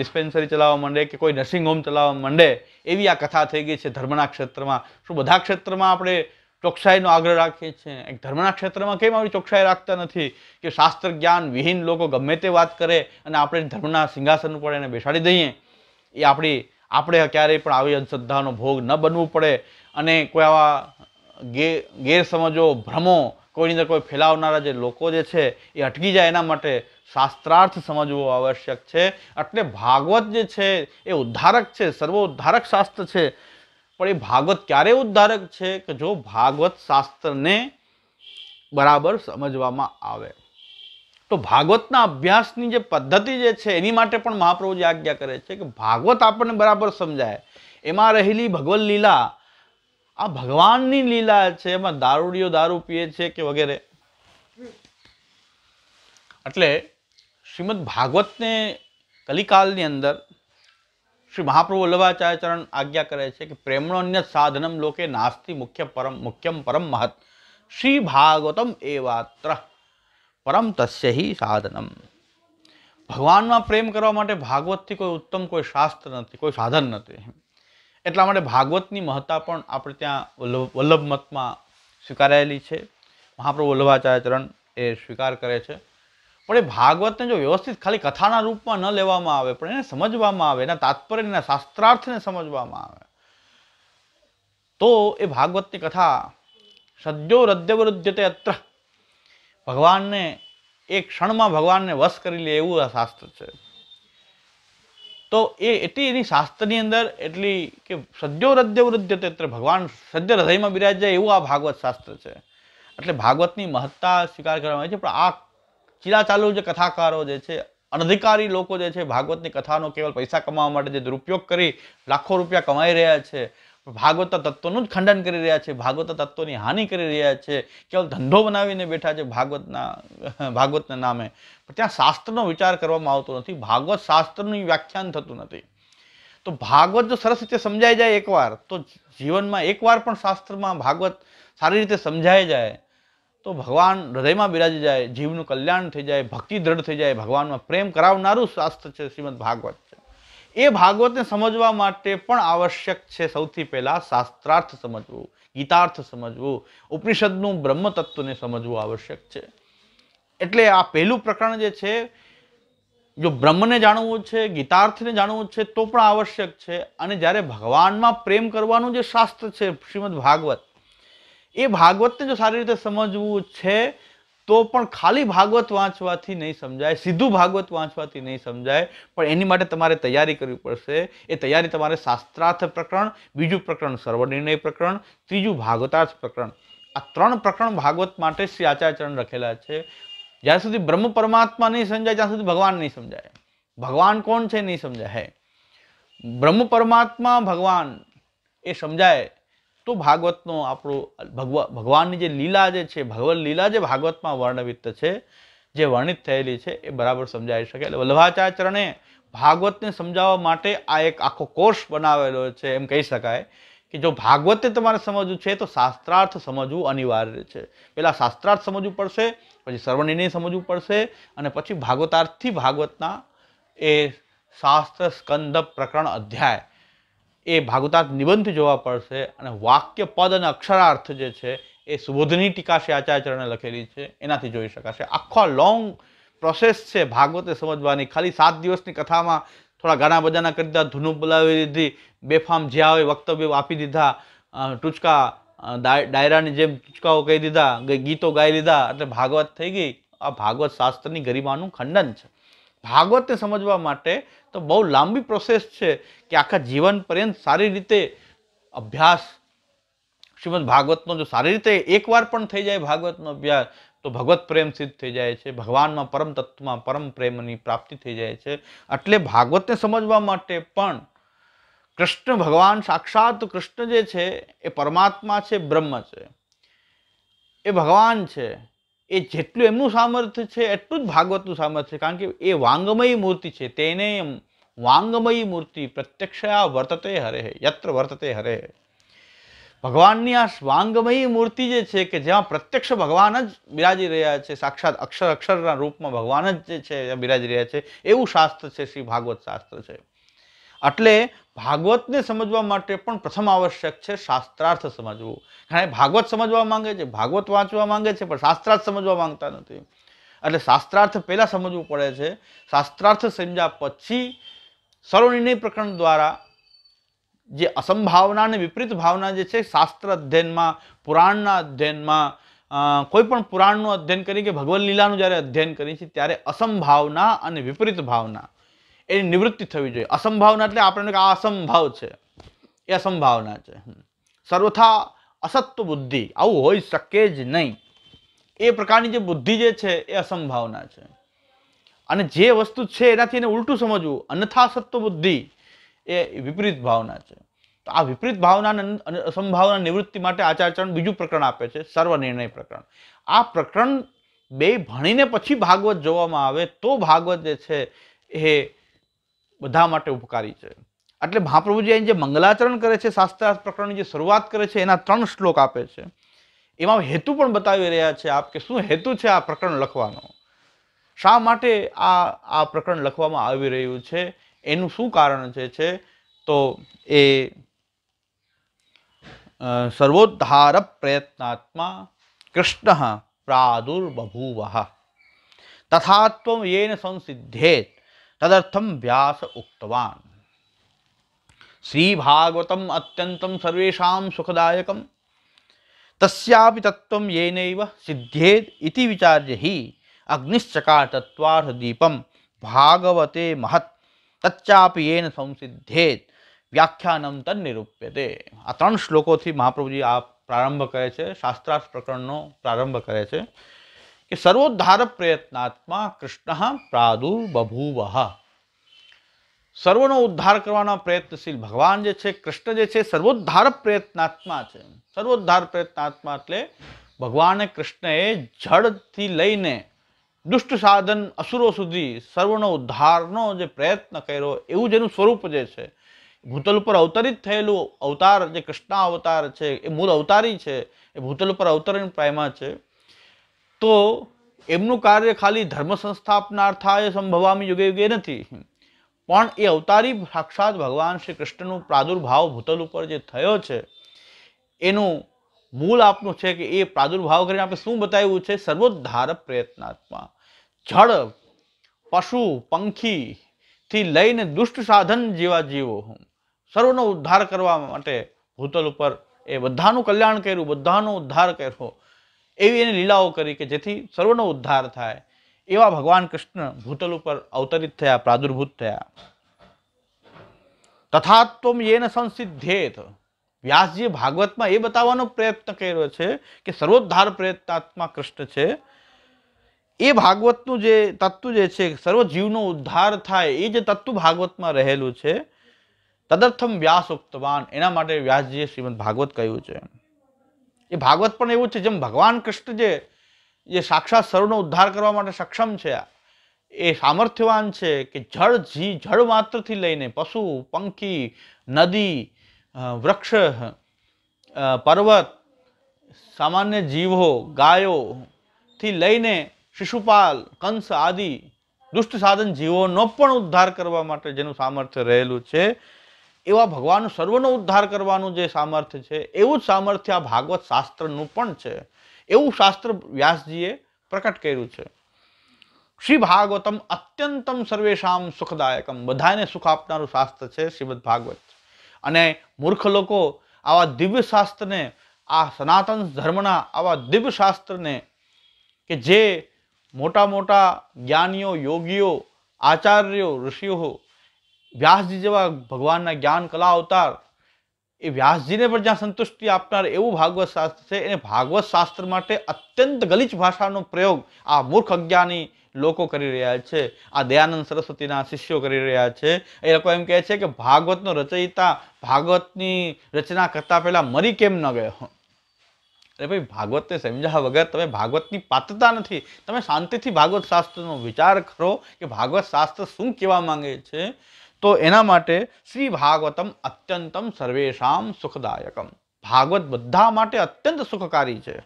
ડિસ્પેન્સરી ચલાવવા માંડે કે કોઈ નર્સિંગ હોમ ચલાવવા માંડે એવી આ કથા થઈ ગઈ છે ધર્મના ક્ષેત્રમાં શું બધા ક્ષેત્રમાં આપણે ચોકસાઈનો આગ્રહ રાખીએ છીએ એક ધર્મના ક્ષેત્રમાં કેમ આવી ચોકસાઈ રાખતા નથી કે શાસ્ત્ર જ્ઞાન વિહીન લોકો ગમે તે વાત કરે અને આપણે ધર્મના સિંહાસન ઉપર એને બેસાડી દઈએ એ આપણી આપણે ક્યારેય પણ આવી અંધશ્રદ્ધાનો ભોગ ન બનવું પડે અને કોઈ આવા ગે ગેરસમજો ભ્રમો કોઈની અંદર કોઈ ફેલાવનારા જે લોકો જે છે એ અટકી જાય એના માટે શાસ્ત્રાર્થ સમજવો આવશ્યક છે એટલે ભાગવત જે છે એ ઉદ્ધારક છે સર્વોદ્ધારક શાસ્ત્ર છે પણ એ ભાગવત ક્યારે ઉદ્ધારક છે કે જો ભાગવત શાસ્ત્રને બરાબર સમજવામાં આવે તો ભાગવતના અભ્યાસની જે પદ્ધતિ જે છે એની માટે પણ મહાપ્રભુજી આજ્ઞા કરે છે કે ભાગવત આપણને બરાબર સમજાય એમાં રહેલી ભગવત લીલા આ ભગવાનની લીલા છે એમાં દારૂડીઓ દારૂ પીએ છે કે વગેરે એટલે શ્રીમદ ભાગવતને કલિકાલની અંદર શ્રી મહાપ્રભુ વલ્લભાચાર્યચરણ આજ્ઞા કરે છે કે અન્ય સાધનમ લોકે નાસ્તિ મુખ્ય પરમ મુખ્યમ પરમ મહત શ્રી ભાગવતમ એવાત્ર પરમ તસ્ય સાધનમ ભગવાનમાં પ્રેમ કરવા માટે ભાગવતથી કોઈ ઉત્તમ કોઈ શાસ્ત્ર નથી કોઈ સાધન નથી એટલા માટે ભાગવતની મહત્તા પણ આપણે ત્યાં વલ્લભ મતમાં સ્વીકારાયેલી છે મહાપ્રભુ વલ્લભાચાર્યચરણ એ સ્વીકાર કરે છે પણ એ ભાગવતને જો વ્યવસ્થિત ખાલી કથાના રૂપમાં ન લેવામાં આવે પણ એને સમજવામાં આવે એના તાત્પર્યના શાસ્ત્રાર્થને સમજવામાં આવે તો એ ભાગવતની કથા સદ્યો રદ્યવરુદ્યતે અત્ર ભગવાનને એ ક્ષણમાં ભગવાનને વશ કરી લે એવું આ શાસ્ત્ર છે તો એ એટલી એની શાસ્ત્રની અંદર એટલી કે સદ્યો રદ્યવૃદ્યતે અત્ર ભગવાન સદ્ય હૃદયમાં બિરાજ જાય એવું આ ભાગવત શાસ્ત્ર છે એટલે ભાગવતની મહત્તા સ્વીકાર કરવામાં આવે છે પણ આ ચીલાચાલુ જે કથાકારો જે છે અનધિકારી લોકો જે છે ભાગવતની કથાનો કેવલ પૈસા કમાવા માટે જે દુરુપયોગ કરી લાખો રૂપિયા કમાઈ રહ્યા છે ભાગવતના તત્વોનું જ ખંડન કરી રહ્યા છે ભાગવતના તત્વોની હાનિ કરી રહ્યા છે કેવલ ધંધો બનાવીને બેઠા છે ભાગવતના ભાગવતના નામે ત્યાં શાસ્ત્રનો વિચાર કરવામાં આવતો નથી ભાગવત શાસ્ત્રનું વ્યાખ્યાન થતું નથી તો ભાગવત જો સરસ રીતે સમજાઈ જાય એકવાર તો જીવનમાં એકવાર પણ શાસ્ત્રમાં ભાગવત સારી રીતે સમજાઈ જાય તો ભગવાન હૃદયમાં બિરાજી જાય જીવનું કલ્યાણ થઈ જાય ભક્તિ દ્રઢ થઈ જાય ભગવાનમાં પ્રેમ કરાવનારું શાસ્ત્ર છે શ્રીમદ ભાગવત છે એ ભાગવતને સમજવા માટે પણ આવશ્યક છે સૌથી પહેલાં શાસ્ત્રાર્થ સમજવું ગીતાર્થ સમજવું ઉપનિષદનું બ્રહ્મ તત્વને સમજવું આવશ્યક છે એટલે આ પહેલું પ્રકરણ જે છે જો બ્રહ્મને જાણવું છે ગીતાર્થને જાણવું છે તો પણ આવશ્યક છે અને જ્યારે ભગવાનમાં પ્રેમ કરવાનું જે શાસ્ત્ર છે શ્રીમદ ભાગવત એ ભાગવતને જો સારી રીતે સમજવું છે તો પણ ખાલી ભાગવત વાંચવાથી નહીં સમજાય સીધું ભાગવત વાંચવાથી નહીં સમજાય પણ એની માટે તમારે તૈયારી કરવી પડશે એ તૈયારી તમારે શાસ્ત્રાર્થ પ્રકરણ બીજું પ્રકરણ સર્વનિર્ણય પ્રકરણ ત્રીજું ભાગવતાર્થ પ્રકરણ આ ત્રણ પ્રકરણ ભાગવત માટે શ્રી આચાર્યચરણ રખેલા છે જ્યાં સુધી બ્રહ્મ પરમાત્મા નહીં સમજાય ત્યાં સુધી ભગવાન નહીં સમજાય ભગવાન કોણ છે નહીં સમજાય બ્રહ્મ પરમાત્મા ભગવાન એ સમજાય તો ભાગવતનો આપણો ભગવા ભગવાનની જે લીલા જે છે ભગવત લીલા જે ભાગવતમાં વર્ણવિત છે જે વર્ણિત થયેલી છે એ બરાબર સમજાવી શકે એટલે વલ્લભાચાર્ય ભાગવતને સમજાવવા માટે આ એક આખો કોર્સ બનાવેલો છે એમ કહી શકાય કે જો ભાગવતને તમારે સમજવું છે તો શાસ્ત્રાર્થ સમજવું અનિવાર્ય છે પહેલાં શાસ્ત્રાર્થ સમજવું પડશે પછી સર્વનિર્ણય સમજવું પડશે અને પછી ભાગવતાર્થથી ભાગવતના એ શાસ્ત્ર સ્કંદ પ્રકરણ અધ્યાય એ ભાગવતાર્થ નિબંધ જોવા પડશે અને વાક્ય પદ અને અક્ષરાર્થ જે છે એ સુબોધની ટીકા છે આચાર્યચરણે લખેલી છે એનાથી જોઈ શકાશે આખો લોંગ પ્રોસેસ છે ભાગવતે સમજવાની ખાલી સાત દિવસની કથામાં થોડા ગાના બજાના કરી દીધા ધૂનું બોલાવી દીધી બેફામ જ્યાં હોય વક્તવ્યો આપી દીધા ટૂચકા ડાયરાની જેમ ટૂચકાઓ કહી દીધા ગીતો ગાઈ લીધા એટલે ભાગવત થઈ ગઈ આ ભાગવત શાસ્ત્રની ગરિમાનું ખંડન છે ભાગવતને સમજવા માટે તો બહુ લાંબી પ્રોસેસ છે કે આખા જીવન પર્યંત સારી રીતે અભ્યાસ શ્રીમદ ભાગવતનો જો સારી રીતે એકવાર પણ થઈ જાય ભાગવતનો અભ્યાસ તો ભગવત પ્રેમ સિદ્ધ થઈ જાય છે ભગવાનમાં પરમ તત્વમાં પરમ પ્રેમની પ્રાપ્તિ થઈ જાય છે એટલે ભાગવતને સમજવા માટે પણ કૃષ્ણ ભગવાન સાક્ષાત કૃષ્ણ જે છે એ પરમાત્મા છે બ્રહ્મ છે એ ભગવાન છે એ જેટલું એમનું સામર્થ્ય છે એટલું જ ભાગવતનું સામર્થ્ય છે કારણ કે એ વાંગમય મૂર્તિ છે તેને વાંગમયી મૂર્તિ પ્રત્યક્ષયા વર્તતે હરે યત્ર વર્તતે હરે ભગવાનની આ વાંગમયી મૂર્તિ જે છે કે જેમાં પ્રત્યક્ષ ભગવાન જ બિરાજી રહ્યા છે સાક્ષાત અક્ષર અક્ષરના રૂપમાં ભગવાન જ જે છે બિરાજી રહ્યા છે એવું શાસ્ત્ર છે શ્રી ભાગવત શાસ્ત્ર છે એટલે ભાગવતને સમજવા માટે પણ પ્રથમ આવશ્યક છે શાસ્ત્રાર્થ સમજવું કારણ ભાગવત સમજવા માંગે છે ભાગવત વાંચવા માંગે છે પણ શાસ્ત્રાર્થ સમજવા માંગતા નથી એટલે શાસ્ત્રાર્થ પહેલાં સમજવું પડે છે શાસ્ત્રાર્થ સમજ્યા પછી સર્વનિર્ણય પ્રકરણ દ્વારા જે અસંભાવના અને વિપરીત ભાવના જે છે શાસ્ત્ર અધ્યયનમાં પુરાણના અધ્યયનમાં કોઈ પણ પુરાણનું અધ્યયન કરી કે ભગવદ્ લીલાનું જ્યારે અધ્યયન કરીએ છીએ ત્યારે અસંભાવના અને વિપરીત ભાવના એની નિવૃત્તિ થવી જોઈએ અસંભાવના એટલે આપણને આ અસંભાવ છે એ અસંભાવના છે સર્વથા અસત્વ બુદ્ધિ આવું હોઈ શકે જ નહીં એ પ્રકારની જે બુદ્ધિ જે છે એ અસંભાવના છે અને જે વસ્તુ છે એનાથી એને ઉલટું સમજવું અન્યથા સત્વ બુદ્ધિ એ વિપરીત ભાવના છે તો આ વિપરીત ભાવના અસંભાવના નિવૃત્તિ માટે આચાર્યચરણ બીજું પ્રકરણ આપે છે સર્વનિર્ણય પ્રકરણ આ પ્રકરણ બે ભણીને પછી ભાગવત જોવામાં આવે તો ભાગવત જે છે એ બધા માટે ઉપકારી છે એટલે મહાપ્રભુજી અહીં જે મંગલાચરણ કરે છે શાસ્ત્રાર્થ પ્રકરણની જે શરૂઆત કરે છે એના ત્રણ શ્લોક આપે છે એમાં હેતુ પણ બતાવી રહ્યા છે આપ કે શું હેતુ છે આ પ્રકરણ લખવાનો શા માટે આ આ પ્રકરણ લખવામાં આવી રહ્યું છે એનું શું કારણ જે છે તો એ સર્વોદ્ધાર પ્રયત્નાત્મા કૃષ્ણ પ્રાદુર્બભૂવ તથાત્વ યેન સંસિદ્ધેત તદર્થમ વ્યાસ ઉક્તવાન શ્રી ભાગવતમ અત્યંતમ સર્વેષામ સુખદાયકમ તસ્યાપી તત્વ યેનૈવ સિદ્ધેત ઇતિ વિચાર્ય હી અગ્નિશ્ચકાર તત્વાર્થ દીપમ ભાગવતે મહત તચ્ચાપી એન સંસિદ્ધેત વ્યાખ્યાનમ તન્નિરૂપ્યતે આ ત્રણ શ્લોકોથી મહાપ્રભુજી આ પ્રારંભ કરે છે શાસ્ત્રાર્થ પ્રકરણનો પ્રારંભ કરે છે કે સર્વોદ્ધાર પ્રયત્નાત્મા કૃષ્ણ પ્રાદુ પ્રાદુર્બભૂવ સર્વનો ઉદ્ધાર કરવાનો પ્રયત્નશીલ ભગવાન જે છે કૃષ્ણ જે છે સર્વોદ્ધાર પ્રયત્નાત્મા છે સર્વોદ્ધાર પ્રયત્નાત્મા એટલે ભગવાને કૃષ્ણએ જળથી લઈને દુષ્ટ સાધન અસુરો સુધી સર્વનો ઉદ્ધારનો જે પ્રયત્ન કર્યો એવું જેનું સ્વરૂપ જે છે ભૂતલ ઉપર અવતરિત થયેલું અવતાર જે કૃષ્ણ અવતાર છે એ મૂળ અવતારી છે એ ભૂતલ ઉપર અવતરણ પામ્યા છે તો એમનું કાર્ય ખાલી ધર્મ સંસ્થાપનાર્થાય સંભવામી યુગે યુગે નથી પણ એ અવતારી સાક્ષાત ભગવાન શ્રી કૃષ્ણનું પ્રાદુર્ભાવ ભૂતલ ઉપર જે થયો છે એનું મૂળ આપનું છે કે એ પ્રાદુર્ભાવ કરીને આપણે શું બતાવ્યું છે સર્વોદ્ધાર પ્રયત્નાત્મા જળ પશુ પંખીથી લઈને દુષ્ટ સાધન જેવા જીવો સર્વનો ઉદ્ધાર કરવા માટે ભૂતલ ઉપર એ બધાનું કલ્યાણ કર્યું બધાનો ઉદ્ધાર કર્યો એવી એની લીલાઓ કરી કે જેથી સર્વનો ઉદ્ધાર થાય એવા ભગવાન કૃષ્ણ ભૂતલ ઉપર અવતરિત થયા પ્રાદુર્ભૂત થયા તથા તથાત્વમ યેન સંસિદ્ધેત વ્યાસજી ભાગવતમાં એ બતાવવાનો પ્રયત્ન કર્યો છે કે સર્વોદ્ધાર પ્રયત્નાત્મા કૃષ્ણ છે એ ભાગવતનું જે તત્વ જે છે સર્વ જીવનો ઉદ્ધાર થાય એ જે તત્વ ભાગવતમાં રહેલું છે તદર્થમ વ્યાસ ઉક્તવાન એના માટે વ્યાસજીએ શ્રીમદ ભાગવત કહ્યું છે એ ભાગવત પણ એવું છે જેમ ભગવાન કૃષ્ણ જે જે સાક્ષાત સર્વનો ઉદ્ધાર કરવા માટે સક્ષમ છે એ સામર્થ્યવાન છે કે જળ જી જળ માત્રથી લઈને પશુ પંખી નદી વૃક્ષ પર્વત સામાન્ય જીવો ગાયોથી લઈને શિશુપાલ કંસ આદિ દુષ્ટ સાધન જીવોનો પણ ઉદ્ધાર કરવા માટે જેનું સામર્થ્ય રહેલું છે એવા ભગવાન સર્વનો ઉદ્ધાર કરવાનું જે સામર્થ્ય છે એવું જ સામર્થ્ય આ ભાગવત શાસ્ત્રનું પણ છે એવું શાસ્ત્ર વ્યાસજીએ પ્રકટ કર્યું છે શ્રી ભાગવતમ અત્યંતમ સર્વેશામ સુખદાયકમ બધાને સુખ આપનારું શાસ્ત્ર છે શ્રીમદ ભાગવત અને મૂર્ખ લોકો આવા દિવ્ય શાસ્ત્રને આ સનાતન ધર્મના આવા દિવ્ય શાસ્ત્રને કે જે મોટા મોટા જ્ઞાનીઓ યોગીઓ આચાર્યો ઋષિઓ વ્યાસજી જેવા ભગવાનના જ્ઞાન કલા અવતાર એ વ્યાસજીને પણ જ્યાં સંતુષ્ટિ આપનાર એવું ભાગવત શાસ્ત્ર છે એને ભાગવત શાસ્ત્ર માટે અત્યંત ગલીચ ભાષાનો પ્રયોગ આ મૂર્ખ અજ્ઞાની લોકો કરી રહ્યા છે આ દયાનંદ સરસ્વતીના શિષ્યો કરી રહ્યા છે એ લોકો એમ કહે છે કે ભાગવતનો રચયિતા ભાગવતની રચના કરતાં પહેલાં મરી કેમ ન ગયો અરે ભાઈ ભાગવતને સમજ્યા વગર તમે ભાગવતની પાત્રતા નથી તમે શાંતિથી ભાગવત શાસ્ત્રનો વિચાર કરો કે ભાગવત શાસ્ત્ર શું કહેવા માંગે છે તો એના માટે શ્રી ભાગવતમ અત્યંતમ સર્વેશામ સુખદાયકમ ભાગવત બધા માટે અત્યંત સુખકારી છે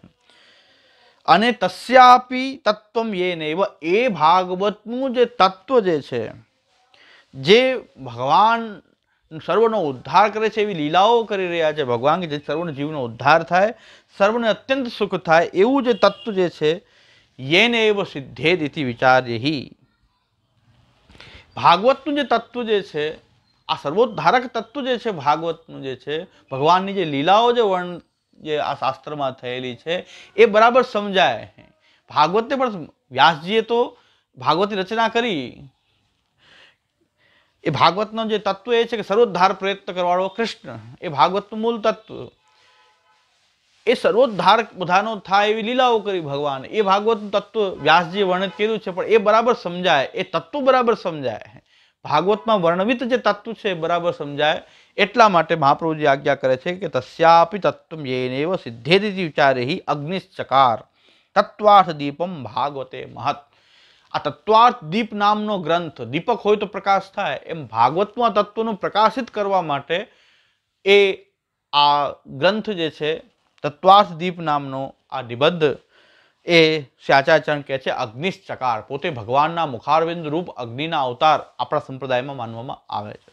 અને તસ્યાપી તત્વમ એ નહીં એ ભાગવતનું જે તત્વ જે છે જે ભગવાન સર્વનો ઉદ્ધાર કરે છે એવી લીલાઓ કરી રહ્યા છે ભગવાન કે જે સર્વનો જીવનો ઉદ્ધાર થાય સર્વને અત્યંત સુખ થાય એવું જે તત્વ જે છે યેને એવ સિદ્ધેદિતિ વિચાર્યહિ ભાગવતનું જે તત્વ જે છે આ સર્વોદ્ધારક તત્વ જે છે ભાગવતનું જે છે ભગવાનની જે લીલાઓ જે વર્ણ જે આ શાસ્ત્રમાં થયેલી છે એ બરાબર સમજાય ભાગવતને પણ વ્યાસજીએ તો ભાગવતની રચના કરી એ ભાગવતનો જે તત્વ એ છે કે સર્વોદ્ધાર પ્રયત્ન કરવાળો કૃષ્ણ એ ભાગવતનું મૂળ તત્વ એ સર્વોદ્ધાર બધાનો થાય એવી લીલાઓ કરી ભગવાન એ ભાગવતનું તત્વ વ્યાસજીએ વર્ણિત કર્યું છે પણ એ બરાબર સમજાય એ તત્વ બરાબર સમજાય ભાગવતમાં વર્ણવિત જે તત્વ છે બરાબર સમજાય એટલા માટે મહાપ્રભુજી આજ્ઞા કરે છે કે તસ્યાપી તત્વ યેનેવ સિદ્ધેદી વિચારે અગ્નિશ્ચકાર તત્વાર્થ દીપમ ભાગવતે મહત્વ આ તત્વાર્થ દીપ નામનો ગ્રંથ દીપક હોય તો પ્રકાશ થાય એમ ભાગવતમાં તત્વનું પ્રકાશિત કરવા માટે એ આ ગ્રંથ જે છે તત્વાર્થ દીપ નામનો આ નિબંધ એ શ્યાચાચરણ કહે છે અગ્નિશ્ચકાર પોતે ભગવાનના મુખારવિંદ રૂપ અગ્નિના અવતાર આપણા સંપ્રદાયમાં માનવામાં આવે છે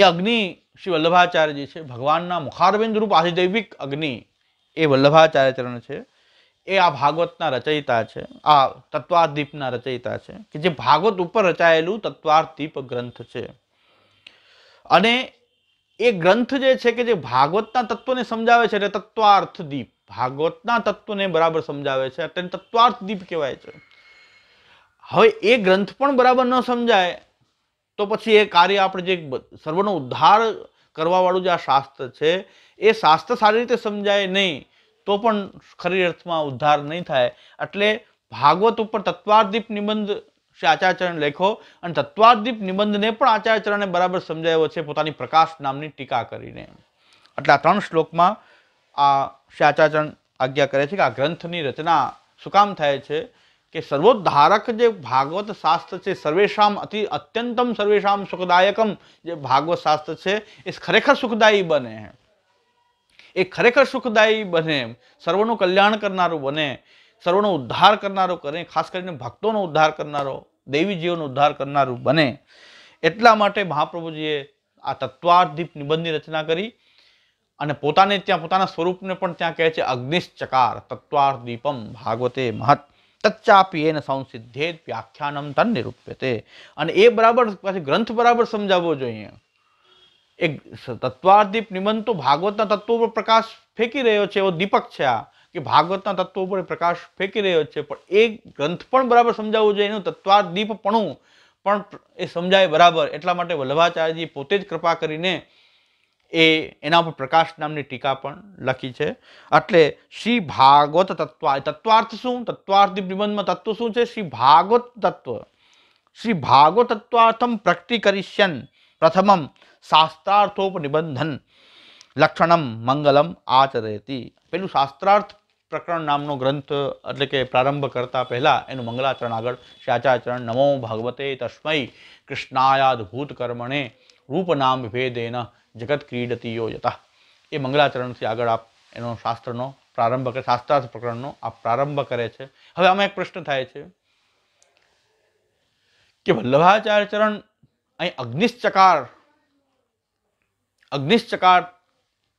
એ અગ્નિ શ્રી વલ્લભાચાર્યજી છે ભગવાનના મુખારવિંદ રૂપ આધિદૈવિક અગ્નિ એ વલ્લભાચાર્યચરણ છે એ આ ભાગવતના રચયિતા છે આ તત્વાર્દીપના રચયિતા છે કે જે ભાગવત ઉપર રચાયેલું તત્વાર્દીપ ગ્રંથ છે અને એ ગ્રંથ જે છે કે જે ભાગવતના તત્વને સમજાવે છે એટલે તત્વાર્થ દીપ ભાગવતના તત્વને બરાબર સમજાવે છે તેને તત્વાર્થ દીપ કહેવાય છે હવે એ ગ્રંથ પણ બરાબર ન સમજાય તો પછી એ કાર્ય આપણે જે સર્વનો ઉદ્ધાર કરવાવાળું જે આ શાસ્ત્ર છે એ શાસ્ત્ર સારી રીતે સમજાય નહીં તો પણ ખરી અર્થમાં ઉદ્ધાર નહીં થાય એટલે ભાગવત ઉપર તત્વાર્દીપ નિબંધ શ્રી આચાર્યચરણ લેખો અને તત્વાર્દીપ નિબંધને પણ આચાર્યચરણે બરાબર સમજાયો છે પોતાની પ્રકાશ નામની ટીકા કરીને એટલે આ ત્રણ શ્લોકમાં આ શ્રી આજ્ઞા કરે છે કે આ ગ્રંથની રચના શું કામ થાય છે કે સર્વોદ્ધારક જે ભાગવત શાસ્ત્ર છે સર્વેશામ અતિ અત્યંતમ સર્વેશામ સુખદાયકમ જે ભાગવત શાસ્ત્ર છે એ ખરેખર સુખદાયી બને હે એ ખરેખર સુખદાયી બને એમ સર્વનું કલ્યાણ કરનારું બને સર્વનો ઉદ્ધાર કરનારો કરે ખાસ કરીને ભક્તોનો ઉદ્ધાર કરનારો દેવીજીઓનો ઉદ્ધાર કરનારું બને એટલા માટે મહાપ્રભુજીએ આ તત્વાર્ધીપ નિબંધની રચના કરી અને પોતાને ત્યાં પોતાના સ્વરૂપને પણ ત્યાં કહે છે અગ્નિશ્ચકાર તત્વાર્દીપમ ભાગવતે મહત તચ્ચાપી એને સંસિદ્ધે વ્યાખ્યાનમ તન નિરૂપ્યતે અને એ બરાબર પાછી ગ્રંથ બરાબર સમજાવવો જોઈએ એક તત્વાર દીપ તો ભાગવતના તત્વો ઉપર પ્રકાશ ફેંકી રહ્યો છે એવો દીપક છે આ કે ભાગવતના તત્વો ઉપર પ્રકાશ ફેંકી રહ્યો છે પણ એ ગ્રંથ પણ બરાબર સમજાવવું જોઈએ એનું તત્વાર દીપપણું પણ એ સમજાય બરાબર એટલા માટે વલ્લભાચાર્યજી પોતે જ કૃપા કરીને એ એના પર પ્રકાશ નામની ટીકા પણ લખી છે એટલે શ્રી ભાગવત તત્વ તત્વાર્થ શું તત્વાર્થી નિબંધમાં તત્વ શું છે શ્રી ભાગવત તત્વ શ્રી ભાગવત તત્વાર્થમ પ્રકટી કરીશ્યન પ્રથમમ શાસ્ત્રાર્થોપનિબંધન લક્ષણમ મંગલમ આચરેતી પેલું શાસ્ત્રાર્થ પ્રકરણ નામનો ગ્રંથ એટલે કે પ્રારંભ કરતા પહેલાં એનું મંગલાચરણ આગળ શાચાચરણ નમો ભાગવતે તસ્મૈ કૃષ્ણાયાદભૂત કર્મણે રૂપનામ ભેદેન જગત ક્રીડતી યોજતા એ મંગલાચરણથી આગળ આપ એનો શાસ્ત્રનો પ્રારંભ કરે શાસ્ત્રાર્થ પ્રકરણનો આ પ્રારંભ કરે છે હવે આમાં એક પ્રશ્ન થાય છે કે વલ્લભાચાર્ય ચરણ અહીં અગ્નિશ્ચકાર અગ્નિશ્ચકાર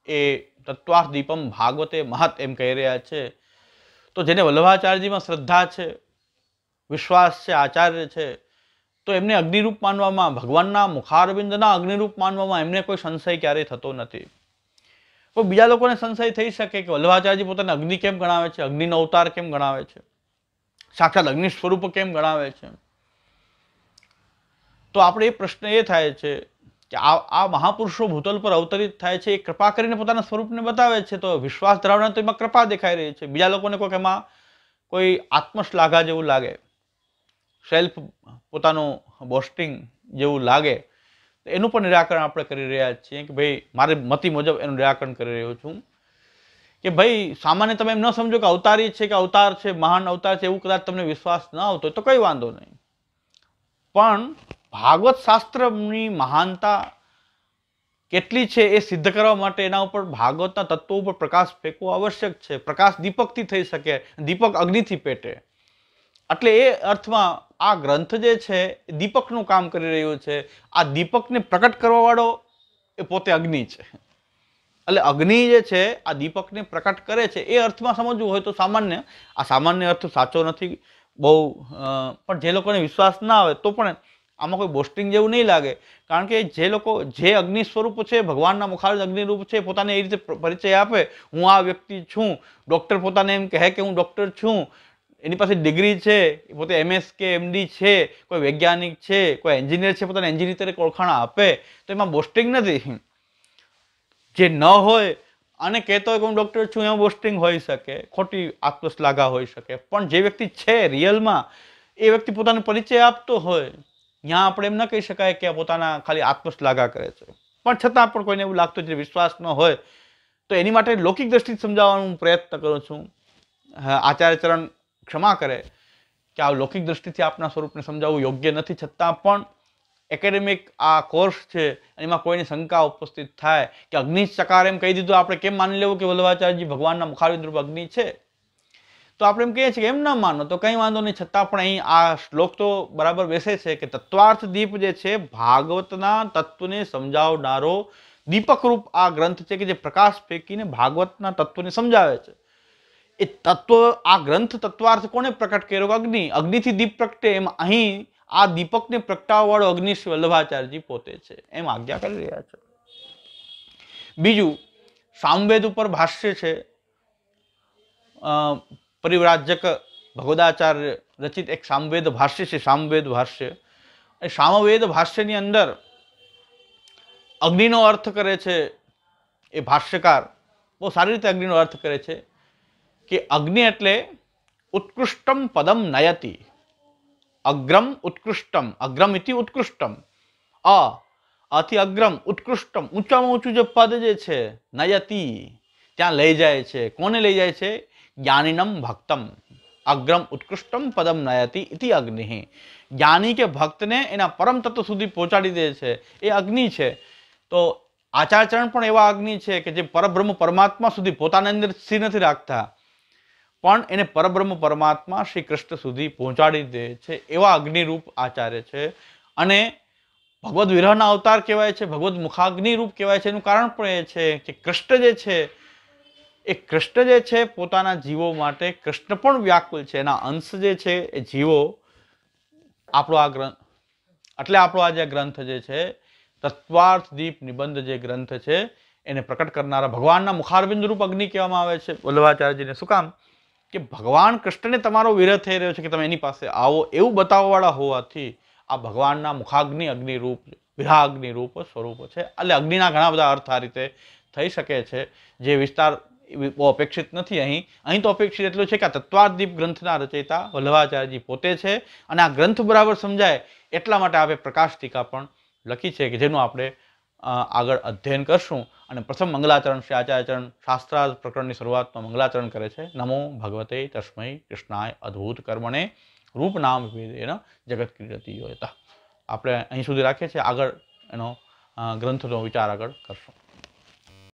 એ તત્વાર્થ દીપમ ભાગવતે મહત એમ કહી રહ્યા છે તો જેને વલ્લભાચાર્યજીમાં શ્રદ્ધા છે વિશ્વાસ છે આચાર્ય છે તો એમને અગ્નિરૂપ માનવામાં ભગવાનના મુખારવિંદના અગ્નિરૂપ માનવામાં એમને કોઈ સંશય ક્યારેય થતો નથી કોઈ બીજા લોકોને સંશય થઈ શકે કે વલ્લભાચાર્યજી પોતાને અગ્નિ કેમ ગણાવે છે અગ્નિનો અવતાર કેમ ગણાવે છે સાક્ષાત અગ્નિ સ્વરૂપ કેમ ગણાવે છે તો આપણે એ પ્રશ્ન એ થાય છે કે આ આ મહાપુરુષો ભૂતલ પર અવતરિત થાય છે એ કૃપા કરીને પોતાના સ્વરૂપને બતાવે છે તો વિશ્વાસ ધરાવનાર તો એમાં કૃપા દેખાઈ રહી છે બીજા લોકોને કોઈક એમાં કોઈ આત્મશ્લાઘા જેવું લાગે સેલ્ફ પોતાનું બોસ્ટિંગ જેવું લાગે તો એનું પણ નિરાકરણ આપણે કરી રહ્યા છીએ કે ભાઈ મારે મતિ મુજબ એનું નિરાકરણ કરી રહ્યો છું કે ભાઈ સામાન્ય તમે એમ ન સમજો કે અવતારી છે કે અવતાર છે મહાન અવતાર છે એવું કદાચ તમને વિશ્વાસ ન આવતો તો કંઈ વાંધો નહીં પણ ભાગવત શાસ્ત્રની મહાનતા કેટલી છે એ સિદ્ધ કરવા માટે એના ઉપર ભાગવતના તત્વો ઉપર પ્રકાશ ફેંકવો આવશ્યક છે પ્રકાશ દીપકથી થઈ શકે દીપક અગ્નિથી પેટે એટલે એ અર્થમાં આ ગ્રંથ જે છે દીપકનું કામ કરી રહ્યું છે આ દીપકને પ્રકટ કરવાવાળો એ પોતે અગ્નિ છે એટલે અગ્નિ જે છે આ દીપકને પ્રકટ કરે છે એ અર્થમાં સમજવું હોય તો સામાન્ય આ સામાન્ય અર્થ સાચો નથી બહુ પણ જે લોકોને વિશ્વાસ ના આવે તો પણ આમાં કોઈ બોસ્ટિંગ જેવું નહીં લાગે કારણ કે જે લોકો જે અગ્નિ સ્વરૂપ છે ભગવાનના મુખાર અગ્નિરૂપ છે પોતાને એ રીતે પરિચય આપે હું આ વ્યક્તિ છું ડૉક્ટર પોતાને એમ કહે કે હું ડૉક્ટર છું એની પાસે ડિગ્રી છે પોતે એમએસ કે એમડી છે કોઈ વૈજ્ઞાનિક છે કોઈ એન્જિનિયર છે પોતાને એન્જિનિયર તરીકે ઓળખાણ આપે તો એમાં બોસ્ટિંગ નથી જે ન હોય અને કહેતો હોય કે હું ડૉક્ટર છું એમાં બોસ્ટિંગ હોઈ શકે ખોટી લાગા હોઈ શકે પણ જે વ્યક્તિ છે રિયલમાં એ વ્યક્તિ પોતાનો પરિચય આપતો હોય ત્યાં આપણે એમ ન કહી શકાય કે પોતાના ખાલી આત્મશ્લાઘા કરે છે પણ છતાં પણ કોઈને એવું લાગતું જે વિશ્વાસ ન હોય તો એની માટે લૌકિક દ્રષ્ટિ સમજાવવાનો પ્રયત્ન કરું છું આચાર્યચરણ ક્ષમા કરે કે આ લૌકિક દ્રષ્ટિથી આપના સ્વરૂપને સમજાવવું યોગ્ય નથી છતાં પણ એકેડેમિક આ કોર્સ છે એમાં કોઈની શંકા ઉપસ્થિત થાય કે અગ્નિ ચકાર એમ કહી દીધું આપણે કેમ માની લેવું કે વલ્લભાચાર્યજી ભગવાનના મુખારવિંદ રૂપ અગ્નિ છે તો આપણે એમ કહીએ છીએ કે એમ ના માનો તો કંઈ વાંધો નહીં છતાં પણ અહીં આ શ્લોક તો બરાબર બેસે છે કે તત્વાર્થ દીપ જે છે ભાગવતના તત્વને સમજાવનારો દીપક રૂપ આ ગ્રંથ છે કે જે પ્રકાશ ફેંકીને ભાગવતના તત્વને સમજાવે છે એ તત્વ આ ગ્રંથ તત્વાર્થ કોને પ્રકટ કર્યો અગ્નિ અગ્નિથી દીપ પ્રગટે એમ અહીં આ દીપકને પ્રગટાવવાળો અગ્નિ વલ્લભાચાર્યજી પોતે છે એમ આજ્ઞા કરી રહ્યા છે બીજું સામવેદ ઉપર ભાષ્ય છે પરિવ્રાજક ભગવદાચાર્ય રચિત એક સામવેદ ભાષ્ય છે સામવેદ ભાષ્ય એ સામવેદ ભાષ્યની અંદર અગ્નિનો અર્થ કરે છે એ ભાષ્યકાર બહુ સારી રીતે અગ્નિનો અર્થ કરે છે કે અગ્નિ એટલે ઉત્કૃષ્ટમ પદમ નયતિ અગ્રમ ઉત્કૃષ્ટમ અગ્રમ ઇતિ ઉત્કૃષ્ટમ અ અતિ અગ્રમ ઉત્કૃષ્ટમ ઊંચામાં ઊંચું જે પદ જે છે નયતિ ત્યાં લઈ જાય છે કોને લઈ જાય છે ज्ञानिनम भक्तम અગ્રમ ઉત્કૃષ્ટમ પદમ નયતી ઇતિ અગ્નિ જ્ઞાની કે ભક્તને એના પરમ તત્વ સુધી પહોંચાડી દે છે એ અગ્નિ છે તો આચારચરણ પણ એવા અગ્નિ છે કે જે પરબ્રહ્મ પરમાત્મા સુધી પોતાની અંદર સ્થિર નથી રાખતા પણ એને પરબ્રહ્મ પરમાત્મા શ્રી કૃષ્ણ સુધી પહોંચાડી દે છે એવા અગ્નિરૂપ આચાર્ય છે અને ભગવદ્ વિરહના અવતાર કહેવાય છે ભગવદ્ મુખાગ્નિ રૂપ કહેવાય છે એનું કારણ પણ એ છે કે કૃષ્ણ જે છે એ કૃષ્ણ જે છે પોતાના જીવો માટે કૃષ્ણ પણ વ્યાકુલ છે એના અંશ જે છે એ જીવો આપણો આ ગ્રંથ એટલે આપણો આ જે ગ્રંથ જે છે તત્વાર્થ દીપ નિબંધ જે ગ્રંથ છે એને પ્રકટ કરનારા ભગવાનના મુખારબિંદ રૂપ અગ્નિ કહેવામાં આવે છે વલ્લભાચાર્યજીને શું કામ કે ભગવાન કૃષ્ણને તમારો વિરહ થઈ રહ્યો છે કે તમે એની પાસે આવો એવું બતાવવાવાળા હોવાથી આ ભગવાનના મુખાગ્નિ અગ્નિરૂપ વિરાગ્નિ રૂપ સ્વરૂપ છે એટલે અગ્નિના ઘણા બધા અર્થ આ રીતે થઈ શકે છે જે વિસ્તાર અપેક્ષિત નથી અહીં અહીં તો અપેક્ષિત એટલું છે કે આ તત્વાદીપ ગ્રંથના રચયિતા વલ્લભાચાર્યજી પોતે છે અને આ ગ્રંથ બરાબર સમજાય એટલા માટે આપણે પ્રકાશ ટીકા પણ લખી છે કે જેનું આપણે આગળ અધ્યયન કરશું અને પ્રથમ મંગલાચરણ શ્રી આચાર્યચરણ શાસ્ત્રાર્થ પ્રકરણની શરૂઆતમાં મંગલાચરણ કરે છે નમો ભગવતે તસ્મય કૃષ્ણાય અદ્ભુત કર્મણે રૂપનામ વિવેદેન જગત ક્રીડતી યોજતા આપણે અહીં સુધી રાખીએ છીએ આગળ એનો ગ્રંથનો વિચાર આગળ કરશું